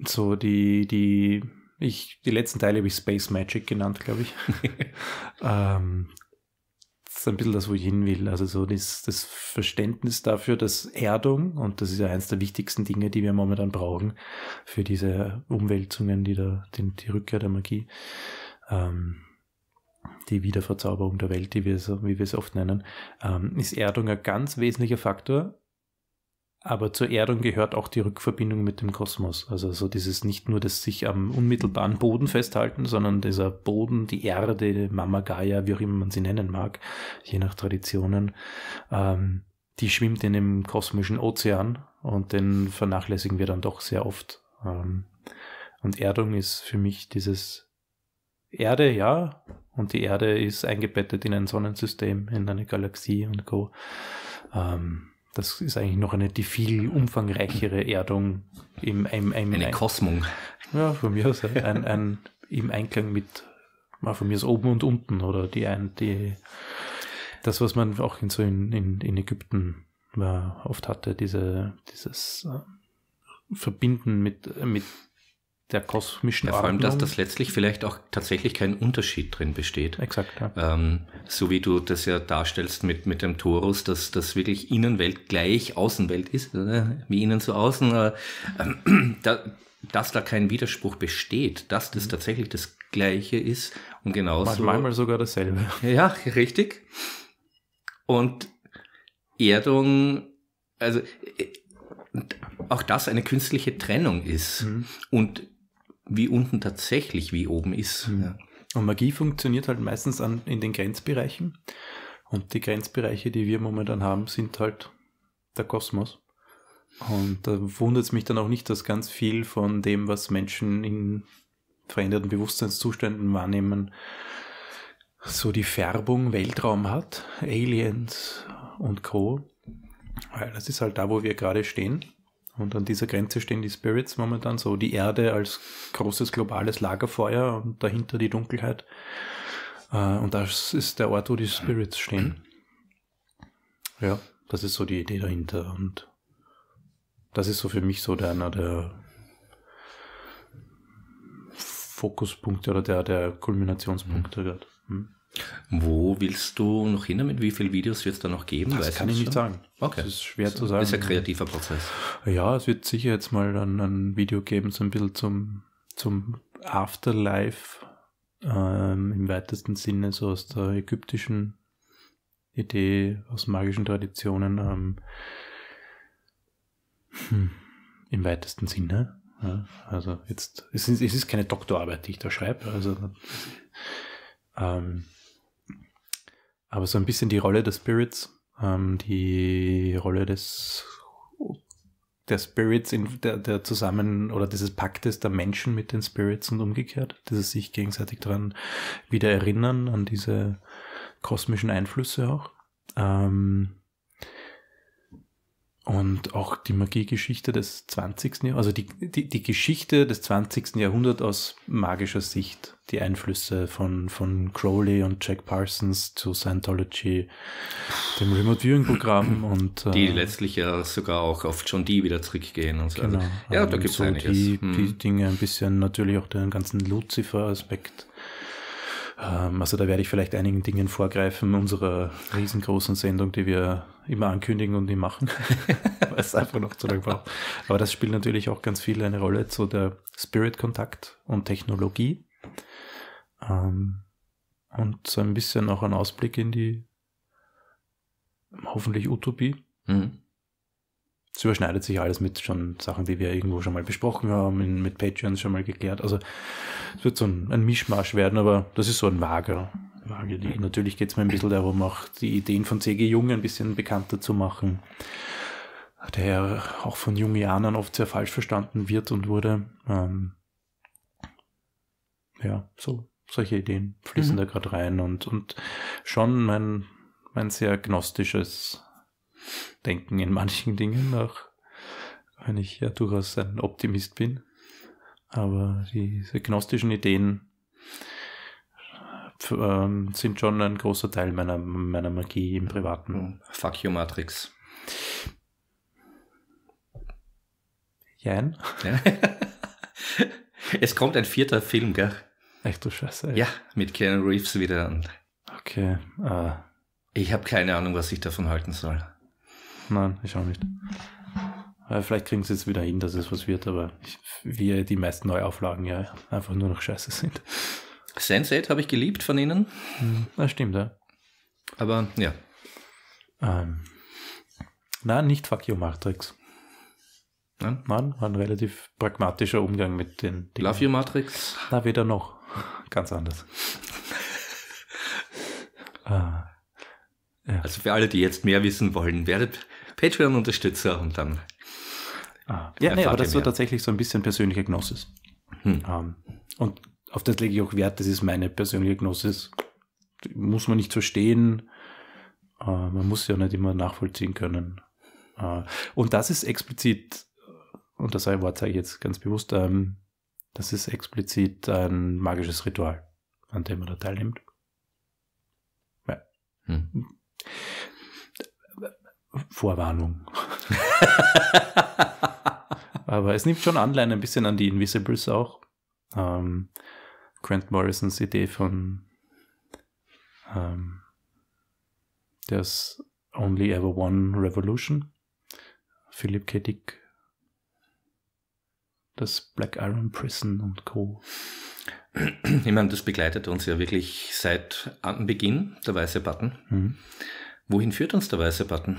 so die, die, ich, die letzten Teile habe ich Space Magic genannt, glaube ich. ähm, ist ein bisschen das, wo ich hin will. Also so das, das Verständnis dafür, dass Erdung, und das ist ja eines der wichtigsten Dinge, die wir momentan brauchen, für diese Umwälzungen, die da, die, die Rückkehr der Magie, ähm, die Wiederverzauberung der Welt, die wir so, wie wir es oft nennen, ähm, ist Erdung ein ganz wesentlicher Faktor aber zur Erdung gehört auch die Rückverbindung mit dem Kosmos. Also so dieses nicht nur das sich am unmittelbaren Boden festhalten, sondern dieser Boden, die Erde, Mama Gaia, wie auch immer man sie nennen mag, je nach Traditionen, ähm, die schwimmt in dem kosmischen Ozean und den vernachlässigen wir dann doch sehr oft. Ähm, und Erdung ist für mich dieses Erde, ja, und die Erde ist eingebettet in ein Sonnensystem, in eine Galaxie und Co. Ähm, das ist eigentlich noch eine die viel umfangreichere Erdung im, im, im Eine ein, Kosmung. Ja, von mir aus. Ein, ein, Im Einklang mit, ah, von mir aus oben und unten oder die, ein, die das, was man auch in, so in, in, in Ägypten war, äh, oft hatte, diese, dieses äh, Verbinden mit, mit der kosmischen ja, Vor allem, dass das letztlich vielleicht auch tatsächlich kein Unterschied drin besteht. Exakt. Ja. Ähm, so wie du das ja darstellst mit, mit dem Torus, dass das wirklich Innenwelt gleich Außenwelt ist, oder? wie innen zu außen, äh, äh, da, dass da kein Widerspruch besteht, dass das mhm. tatsächlich das Gleiche ist und genauso. Manchmal sogar dasselbe. Ja, richtig. Und Erdung, also äh, auch das eine künstliche Trennung ist. Mhm. Und wie unten tatsächlich wie oben ist. Mhm. Ja. Und Magie funktioniert halt meistens an, in den Grenzbereichen. Und die Grenzbereiche, die wir momentan haben, sind halt der Kosmos. Und da wundert es mich dann auch nicht, dass ganz viel von dem, was Menschen in veränderten Bewusstseinszuständen wahrnehmen, so die Färbung Weltraum hat, Aliens und Co. Weil das ist halt da, wo wir gerade stehen. Und an dieser Grenze stehen die Spirits momentan so, die Erde als großes globales Lagerfeuer und dahinter die Dunkelheit. Äh, und das ist der Ort, wo die Spirits stehen. Ja, das ist so die Idee dahinter. Und das ist so für mich so der, einer der Fokuspunkte oder der, der Kulminationspunkte. Mhm. Hm. Wo willst du noch hin damit? Wie viele Videos wird es da noch geben? Das weißt kann ich nicht sagen. Okay. Das ist schwer das zu sagen. Ist ein kreativer Prozess. Ja, es wird sicher jetzt mal ein, ein Video geben, so ein bisschen zum, zum Afterlife ähm, im weitesten Sinne, so aus der ägyptischen Idee, aus magischen Traditionen. Ähm, hm, Im weitesten Sinne. Ja, also jetzt, es ist, es ist keine Doktorarbeit, die ich da schreibe. Also ähm, aber so ein bisschen die Rolle des Spirits, ähm, die Rolle des der Spirits in der, der zusammen oder dieses Paktes der Menschen mit den Spirits und umgekehrt, dass dieses sich gegenseitig daran wieder erinnern an diese kosmischen Einflüsse auch. Ähm, und auch die Magiegeschichte des 20. Jahrhunderts, also die, die, die, Geschichte des 20. Jahrhunderts aus magischer Sicht, die Einflüsse von, von Crowley und Jack Parsons zu Scientology, dem Remote Viewing Programm und. Äh, die letztlich ja sogar auch auf John Dee wieder zurückgehen und so. Genau, also, ja, da ähm, gibt es so einiges. Die, hm. die Dinge ein bisschen natürlich auch den ganzen Lucifer-Aspekt ähm, also da werde ich vielleicht einigen Dingen vorgreifen unserer riesengroßen Sendung, die wir immer ankündigen und nie machen, weil es einfach noch zu lange braucht. Aber das spielt natürlich auch ganz viel eine Rolle zu der Spirit-Kontakt und Technologie. Ähm, und so ein bisschen auch ein Ausblick in die hoffentlich Utopie. Mhm es überschneidet sich alles mit schon Sachen, die wir irgendwo schon mal besprochen haben, mit Patreons schon mal geklärt. Also es wird so ein, ein Mischmasch werden, aber das ist so ein vager, vager Ding. Natürlich geht es mir ein bisschen darum, auch die Ideen von C.G. Jung ein bisschen bekannter zu machen, der ja auch von Jungianern oft sehr falsch verstanden wird und wurde. Ähm, ja, so solche Ideen fließen mhm. da gerade rein und, und schon mein, mein sehr gnostisches denken in manchen Dingen, auch wenn ich ja durchaus ein Optimist bin. Aber diese gnostischen Ideen ähm, sind schon ein großer Teil meiner, meiner Magie im Privaten. Hm. Fuck you, Matrix. Jan? Ja. es kommt ein vierter Film, gell? Echt du Scheiße. Ey. Ja, mit Keanu Reeves wieder. Okay. Ah. Ich habe keine Ahnung, was ich davon halten soll. Nein, ich auch nicht. Äh, vielleicht kriegen sie es wieder hin, dass es was wird, aber ich, wir die meisten Neuauflagen ja einfach nur noch scheiße sind. Sense8 habe ich geliebt von ihnen. Hm, das stimmt, ja. Aber ja. Ähm, nein, nicht Fuck You Matrix. Nein? Nein, war ein relativ pragmatischer Umgang mit den Dingen. Love You Matrix? Na, weder noch. Ganz anders. ah, ja. Also für alle, die jetzt mehr wissen wollen, werdet Patreon-Unterstützer und dann. Ah. Ja, nee, aber das war tatsächlich so ein bisschen persönliche Gnosis. Hm. Um, ähm, und auf das lege ich auch Wert, das ist meine persönliche Gnosis. Die muss man nicht verstehen. Uh, man muss ja nicht immer nachvollziehen können. Uh, und das ist explizit, und das Wort sage ich jetzt ganz bewusst, um, ähm, das ist explizit ein magisches Ritual, an dem man da teilnimmt. Ja. Hm. Vorwarnung. Aber es nimmt schon Anleihen ein bisschen an die Invisibles auch. Ähm, Grant Morrisons Idee von ähm, There's Only Ever One Revolution. Philip K. Dick. Das Black Iron Prison und Co. Ich meine, das begleitet uns ja wirklich seit Anbeginn, der weiße Button. Mhm. Wohin führt uns der weiße Button?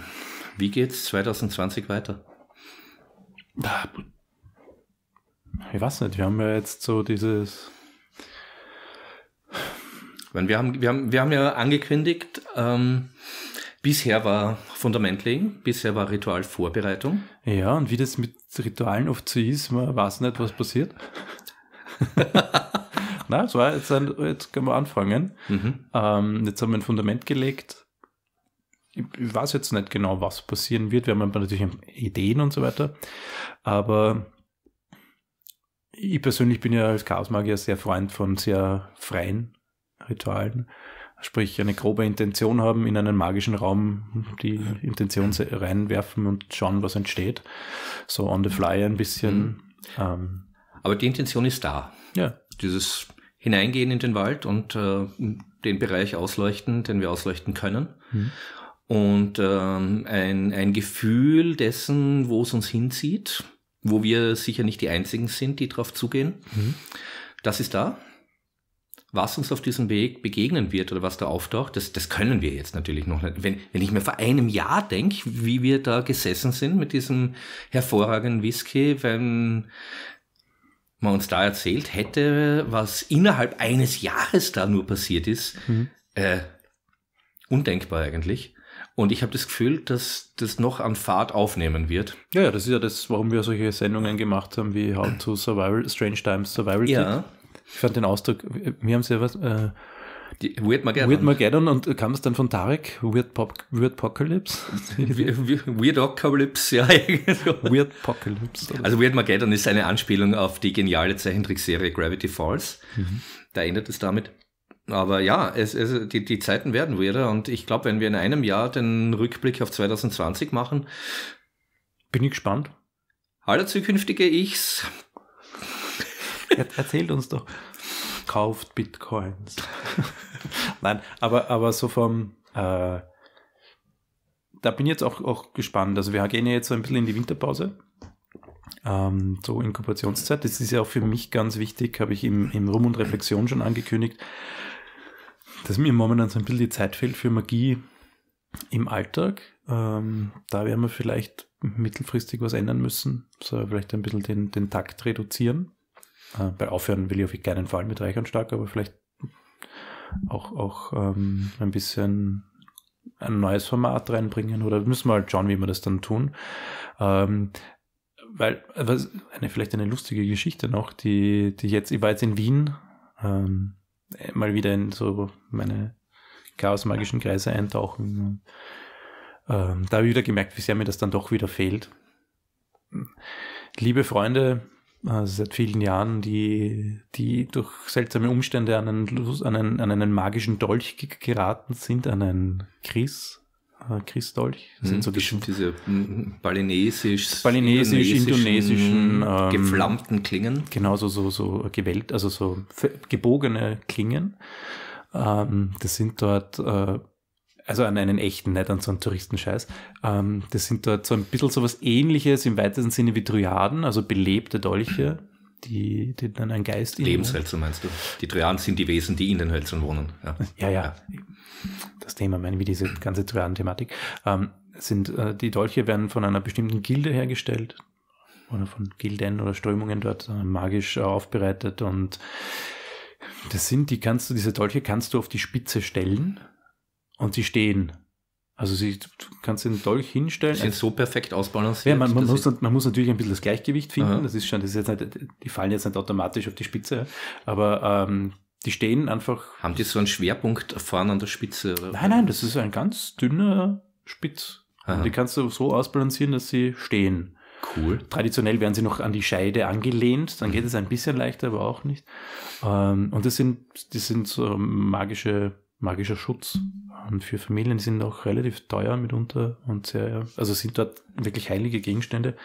Wie geht's 2020 weiter? Ah, ich weiß nicht, wir haben ja jetzt so dieses. Wir haben, wir haben, wir haben ja angekündigt, ähm, bisher war Fundament legen, bisher war Ritualvorbereitung. Ja, und wie das mit Ritualen oft so ist, man weiß nicht, was passiert. Na, so, jetzt, jetzt können wir anfangen. Mhm. Ähm, jetzt haben wir ein Fundament gelegt ich weiß jetzt nicht genau, was passieren wird. Wir haben natürlich Ideen und so weiter. Aber ich persönlich bin ja als Chaosmagier sehr Freund von sehr freien Ritualen. Sprich, eine grobe Intention haben, in einen magischen Raum die Intention reinwerfen und schauen, was entsteht. So on the fly ein bisschen. Mhm. Ähm, Aber die Intention ist da. Ja. Dieses Hineingehen in den Wald und äh, den Bereich ausleuchten, den wir ausleuchten können. Mhm und ähm, ein, ein Gefühl dessen, wo es uns hinzieht, wo wir sicher nicht die Einzigen sind, die darauf zugehen. Mhm. Das ist da. Was uns auf diesem Weg begegnen wird oder was da auftaucht, das, das können wir jetzt natürlich noch nicht. Wenn, wenn ich mir vor einem Jahr denke, wie wir da gesessen sind mit diesem hervorragenden Whisky, wenn man uns da erzählt hätte, was innerhalb eines Jahres da nur passiert ist, mhm. äh, undenkbar eigentlich. Und ich habe das Gefühl, dass das noch an Fahrt aufnehmen wird. Ja, ja, das ist ja das, warum wir solche Sendungen gemacht haben wie How to Survival, Strange Times Survival. Ja. Ich fand den Ausdruck, wir haben es ja was. Äh, die Weird Mageddon. Weird Mageddon und kam es dann von Tarek? Weird, Pop Weird Apocalypse? Weird Apocalypse, ja. Weird Apocalypse. Also Weird Mageddon ist eine Anspielung auf die geniale Zeichentrickserie Gravity Falls. Mhm. Da endet es damit. Aber ja, es, es, die, die Zeiten werden wieder und ich glaube, wenn wir in einem Jahr den Rückblick auf 2020 machen, bin ich gespannt. Hallo zukünftige Ichs. Erzählt uns doch. Kauft Bitcoins. Nein, aber, aber so vom, äh, da bin ich jetzt auch, auch gespannt. Also wir gehen ja jetzt so ein bisschen in die Winterpause. Ähm, so Inkubationszeit. Das ist ja auch für mich ganz wichtig, habe ich im, im Rum und Reflexion schon angekündigt dass mir momentan so ein bisschen die Zeit fehlt für Magie im Alltag. Ähm, da werden wir vielleicht mittelfristig was ändern müssen. So vielleicht ein bisschen den, den Takt reduzieren. Äh, bei Aufhören will ich auf keinen Fall mit Reich und Stark, aber vielleicht auch, auch ähm, ein bisschen ein neues Format reinbringen oder müssen wir halt schauen, wie wir das dann tun. Ähm, weil, was, eine, vielleicht eine lustige Geschichte noch, die, die jetzt, ich war jetzt in Wien ähm, mal wieder in so meine chaosmagischen Kreise eintauchen. Ähm, da habe ich wieder gemerkt, wie sehr mir das dann doch wieder fehlt. Liebe Freunde, also seit vielen Jahren, die, die durch seltsame Umstände an einen, an einen, an einen magischen Dolch geraten sind, an einen Chris, äh, Christdolch. Das sind hm, so Bestimmt die, diese balinesisch, hm, balinesisch indonesischen ähm, geflammten Klingen. Genau, so, so, so gewellt, also so gebogene Klingen. Ähm, das sind dort, äh, also an einen echten, nicht an so einen Touristenscheiß. Ähm, das sind dort so ein bisschen so was ähnliches im weitesten Sinne wie Triaden, also belebte Dolche die, die dann ein Geist. Lebenshölzer meinst du? Die Trojanen sind die Wesen, die in den Hölzern wohnen. Ja, ja. ja. Das Thema, meine, wie diese ganze Trojanen-Thematik. Ähm, sind, äh, die Dolche werden von einer bestimmten Gilde hergestellt oder von Gilden oder Strömungen dort äh, magisch äh, aufbereitet und das sind, die kannst du, diese Dolche kannst du auf die Spitze stellen und sie stehen. Also sie, du kannst den Dolch hinstellen. Das sind so perfekt ausbalanciert. Ja, man, man muss, man muss natürlich ein bisschen das Gleichgewicht finden. Aha. Das ist schon, das ist jetzt nicht, die fallen jetzt nicht automatisch auf die Spitze, aber ähm, die stehen einfach. Haben die so einen Schwerpunkt vorne an der Spitze? Oder? Nein, nein, das ist ein ganz dünner Spitz. Die kannst du so ausbalancieren, dass sie stehen. Cool. Traditionell werden sie noch an die Scheide angelehnt, dann geht mhm. es ein bisschen leichter, aber auch nicht. Ähm, und das sind, das sind so magische magischer Schutz. Und für Familien sind auch relativ teuer mitunter und sehr, also sind dort wirklich heilige Gegenstände.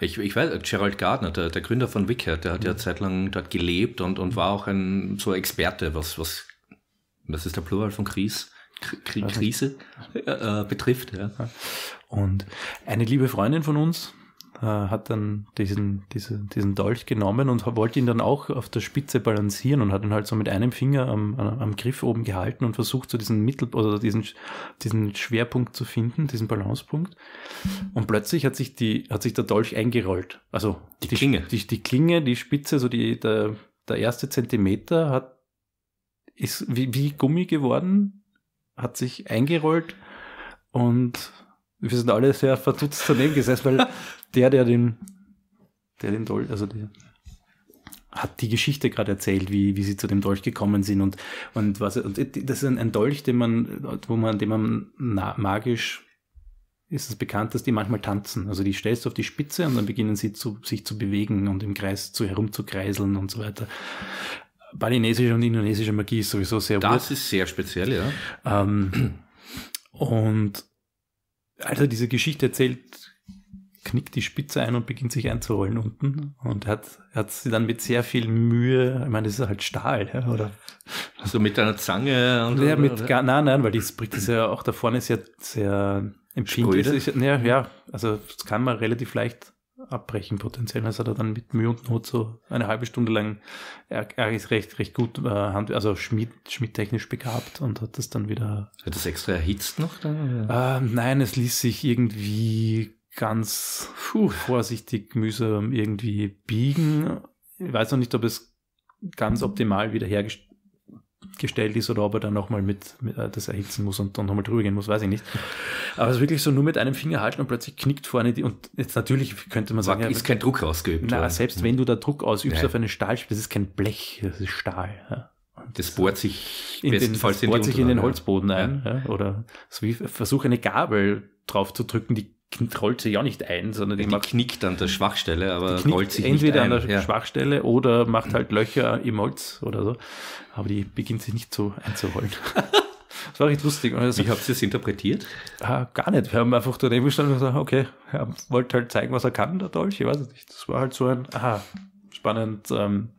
Ich, ich weiß, Gerald Gardner, der, der Gründer von Wicker, der hat mhm. ja zeitlang dort gelebt und, und mhm. war auch ein so Experte, was, was, was ist der Plural von Kris? Krise äh, äh betrifft. Ja. Und eine liebe Freundin von uns, äh, hat dann diesen, diese, diesen Dolch genommen und wollte ihn dann auch auf der Spitze balancieren und hat ihn halt so mit einem Finger am, am Griff oben gehalten und versucht, so diesen Mittel oder diesen, diesen Schwerpunkt zu finden, diesen Balancepunkt. Und plötzlich hat sich die, hat sich der Dolch eingerollt. Also die, die Klinge. Die, die Klinge, die Spitze, so die, der, der erste Zentimeter hat ist wie, wie Gummi geworden, hat sich eingerollt und wir sind alle sehr verdutzt daneben gesessen, weil der, der den, der den Dolch, also der hat die Geschichte gerade erzählt, wie, wie sie zu dem Dolch gekommen sind und, und was, und das ist ein, Dolch, den man, wo man, dem man magisch ist es bekannt, dass die manchmal tanzen. Also die stellst du auf die Spitze und dann beginnen sie zu, sich zu bewegen und im Kreis zu herumzukreiseln und so weiter. Balinesische und indonesische Magie ist sowieso sehr Das weird. ist sehr speziell, ja. Ähm, und also diese Geschichte erzählt, knickt die Spitze ein und beginnt sich einzurollen unten und hat, hat sie dann mit sehr viel Mühe, ich meine, das ist halt Stahl, ja, oder? So mit einer Zange und ja, mit, oder? Nein, nein, weil das Sprit ist ja auch da vorne sehr, sehr empfindlich. Ist, ja, ja, also das kann man relativ leicht abbrechen potenziell. Also hat er dann mit Mühe und Not so eine halbe Stunde lang, er, er ist recht, recht gut, äh, also Schmied, schmiedtechnisch begabt und hat das dann wieder. Hat das extra erhitzt noch dann? Äh, nein, es ließ sich irgendwie ganz puh, vorsichtig mühsam irgendwie biegen. Ich weiß noch nicht, ob es ganz optimal wiederhergestellt gestellt ist oder ob er dann nochmal mit, mit äh, das erhitzen muss und dann nochmal drüber gehen muss, weiß ich nicht. Aber es ist wirklich so nur mit einem Finger halten und plötzlich knickt vorne die und jetzt natürlich könnte man sagen, ist ja, kein Druck ausgeübt. Na, worden. selbst wenn du da Druck ausübst Nein. auf eine Stahlscheibe, das ist kein Blech, das ist Stahl. Ja. Das bohrt sich in den, das bohrt sich in den Holzboden ein. Ja. Oder so wie versuche eine Gabel drauf zu drücken, die rollt sich ja nicht ein, sondern die, die macht, knickt an der Schwachstelle, aber rollt sich entweder nicht ein. an der ja. Schwachstelle oder macht halt Löcher im Holz oder so. Aber die beginnt sich nicht so einzurollen. das war echt lustig. Also, Wie habt ihr es interpretiert? Ah, gar nicht. Wir haben einfach daneben gestanden und gesagt, okay, er wollte halt zeigen, was er kann, der Dolch. Ich weiß es nicht. Das war halt so ein, aha, spannend. Ähm,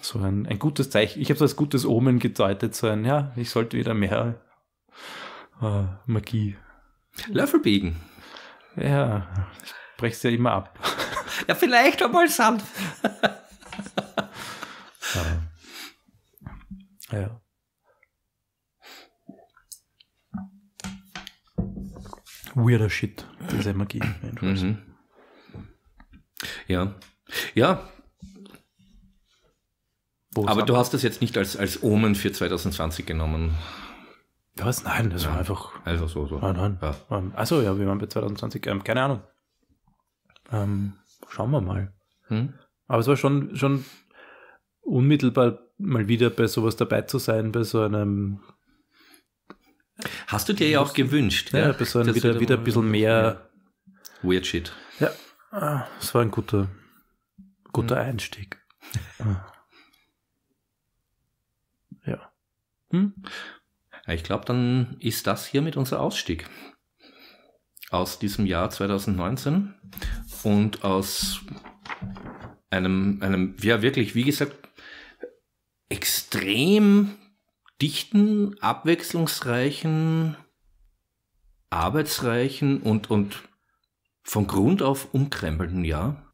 so ein, ein gutes Zeichen. Ich habe es als gutes Omen gedeutet, so ein, ja, ich sollte wieder mehr äh, Magie. Löffel biegen. Ja, brechst ja immer ab. Ja, vielleicht einmal sanft. ja. ja. Weirder Shit, das diese Magie. Mhm. Ja. Ja. Wo Aber du hast das jetzt nicht als, als Omen für 2020 genommen. Was? Nein, das ja. war einfach. Also so, so. Nein, nein. Ja. Ähm, achso, ja, wir waren bei 2020. Ähm, keine Ahnung. Ähm, schauen wir mal. Hm? Aber es war schon, schon unmittelbar mal wieder bei sowas dabei zu sein, bei so einem. Hast du dir ja auch gewünscht, ja? ja bei so einem wieder, wieder, ein bisschen mehr. Weird Shit. Ja, ah, es war ein guter, guter hm. Einstieg. Ah. ja. Hm? Ich glaube, dann ist das hiermit unser Ausstieg aus diesem Jahr 2019 und aus einem, einem ja wirklich, wie gesagt, extrem dichten, abwechslungsreichen, arbeitsreichen und, und von Grund auf umkrempelnden Jahr.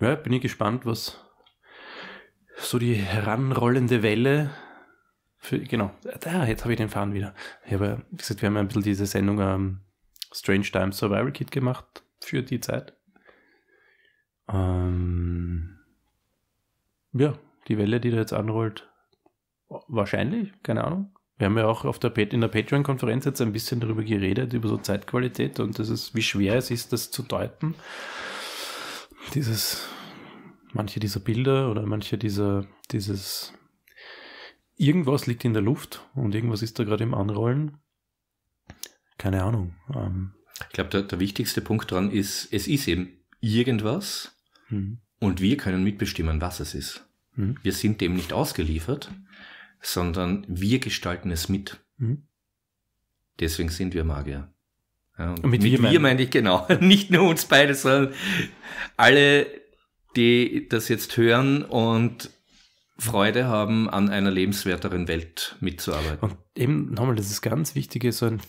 Ja, bin ich gespannt, was so die heranrollende Welle für, genau. Da, jetzt habe ich den Faden wieder. Ich habe, wie gesagt, wir haben ein bisschen diese Sendung ähm, Strange Times Survival Kit gemacht für die Zeit. Ähm, ja, die Welle, die da jetzt anrollt, wahrscheinlich, keine Ahnung. Wir haben ja auch auf der, in der Patreon-Konferenz jetzt ein bisschen darüber geredet, über so Zeitqualität und das ist, wie schwer es ist, das zu deuten. Dieses, manche dieser Bilder oder manche dieser, dieses irgendwas liegt in der Luft und irgendwas ist da gerade im Anrollen. Keine Ahnung. Ähm. ich glaube, der, der, wichtigste Punkt dran ist, es ist eben irgendwas mhm. und wir können mitbestimmen, was es ist. Mhm. Wir sind dem nicht ausgeliefert, sondern wir gestalten es mit. Hm. Deswegen sind wir Magier. Ja, und und mit, mit wir, wir meine ich genau, nicht nur uns beide, sondern alle, die das jetzt hören und Freude haben, an einer lebenswerteren Welt mitzuarbeiten. Und eben nochmal, das ist ganz wichtig, so ein,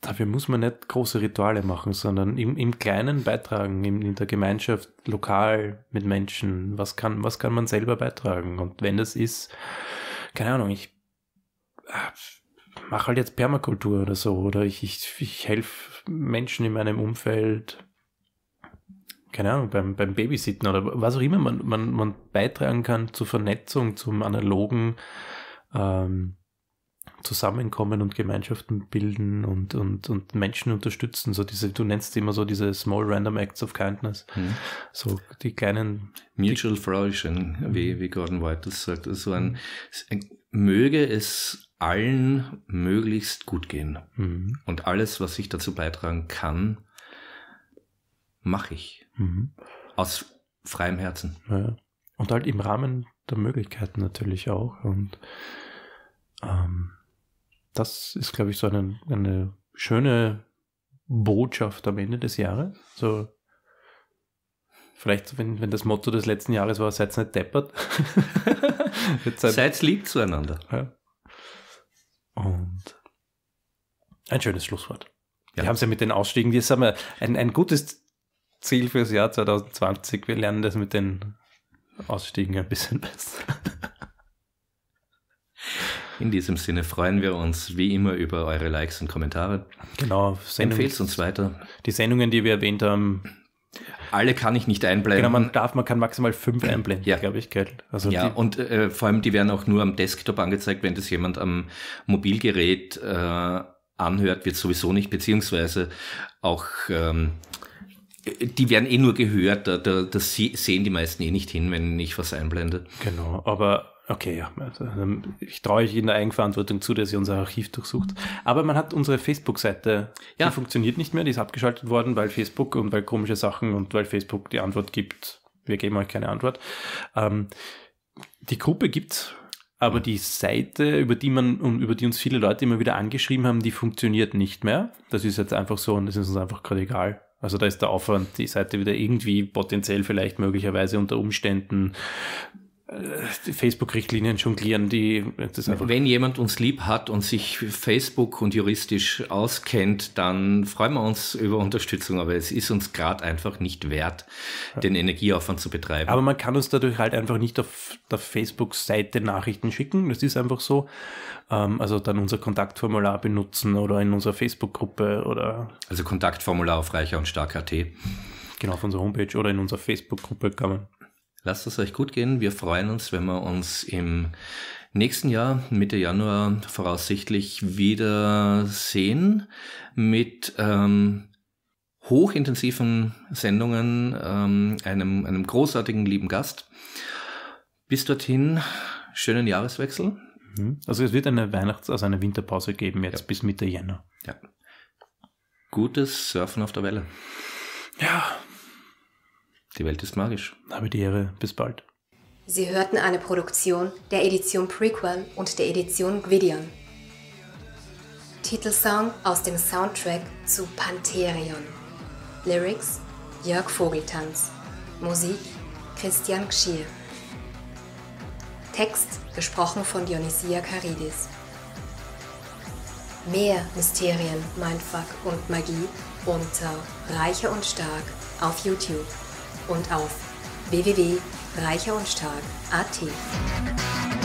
dafür muss man nicht große Rituale machen, sondern im, im Kleinen beitragen, in, in, der Gemeinschaft, lokal mit Menschen. Was kann, was kann man selber beitragen? Und wenn das ist, keine Ahnung, ich äh, mache halt jetzt Permakultur oder so, oder ich, ich, ich helfe Menschen in meinem Umfeld keine Ahnung, beim, beim Babysitten oder was auch immer man, man, man beitragen kann zur Vernetzung, zum analogen ähm, Zusammenkommen und Gemeinschaften bilden und, und, und Menschen unterstützen. So diese, du nennst immer so diese Small Random Acts of Kindness. Mhm. So die kleinen. Mutual Flourishing, mhm. wie, wie Gordon White das sagt. Also ein, ein möge es allen möglichst gut gehen. Mhm. Und alles, was ich dazu beitragen kann, mache ich. Mhm. Aus freiem Herzen. Ja. Und halt im Rahmen der Möglichkeiten natürlich auch. Und ähm, das ist, glaube ich, so eine, eine schöne Botschaft am Ende des Jahres. So, vielleicht, wenn, wenn das Motto des letzten Jahres war, seid's nicht deppert. seid, seid's lieb zueinander. Ja. Und ein schönes Schlusswort. Ja. Wir haben es ja mit den Ausstiegen, jetzt haben wir ein, ein gutes Ziel fürs Jahr 2020. Wir lernen das mit den Ausstiegen ein bisschen besser. In diesem Sinne freuen wir uns wie immer über eure Likes und Kommentare. Genau. Empfehlt uns weiter. Die Sendungen, die wir erwähnt haben. Alle kann ich nicht einblenden. Genau, man darf, man kann maximal fünf einblenden, ja. glaube ich. Gell? Also ja, und äh, vor allem, die werden auch nur am Desktop angezeigt, wenn das jemand am Mobilgerät äh, anhört, wird sowieso nicht, beziehungsweise auch ähm, die werden eh nur gehört, da, da, das sehen die meisten eh nicht hin, wenn ich was einblende. Genau, aber okay, ja. Also, ich traue euch in der Eigenverantwortung zu, dass ihr unser Archiv durchsucht. Aber man hat unsere Facebook-Seite, ja. die funktioniert nicht mehr, die ist abgeschaltet worden, weil Facebook und weil komische Sachen und weil Facebook die Antwort gibt. Wir geben euch keine Antwort. Ähm, die Gruppe gibt's, aber mhm. die Seite, über die man und über die uns viele Leute immer wieder angeschrieben haben, die funktioniert nicht mehr. Das ist jetzt einfach so und das ist uns einfach gerade egal. Also da ist der Aufwand, die Seite wieder irgendwie potenziell vielleicht möglicherweise unter Umständen äh, Facebook-Richtlinien jonglieren, die das Wenn jemand uns lieb hat und sich Facebook und juristisch auskennt, dann freuen wir uns über Unterstützung, aber es ist uns gerade einfach nicht wert, ja. den Energieaufwand zu betreiben. Aber man kann uns dadurch halt einfach nicht auf der Facebook-Seite Nachrichten schicken, das ist einfach so. Ähm, also dann unser Kontaktformular benutzen oder in unserer Facebook-Gruppe oder. Also Kontaktformular auf reicher und stark.at. Genau, auf unserer Homepage oder in unserer Facebook-Gruppe kann man Lasst es euch gut gehen. Wir freuen uns, wenn wir uns im nächsten Jahr, Mitte Januar, voraussichtlich wiedersehen mit ähm, hochintensiven Sendungen, ähm, einem, einem großartigen lieben Gast. Bis dorthin, schönen Jahreswechsel. Mhm. Also es wird eine Weihnachts-, also eine Winterpause geben jetzt ja. bis Mitte Januar. Ja. Gutes Surfen auf der Welle. Ja. Die Welt ist magisch. Habe die Ehre. Bis bald. Sie hörten eine Produktion der Edition Prequel und der Edition Gwydion. Titelsong aus dem Soundtrack zu Pantherion. Lyrics Jörg Vogeltanz. Musik Christian Gschier. Text gesprochen von Dionysia Karidis. Mehr Mysterien, Mindfuck und Magie unter Reiche und Stark auf YouTube und auf www.reicherundstark.at.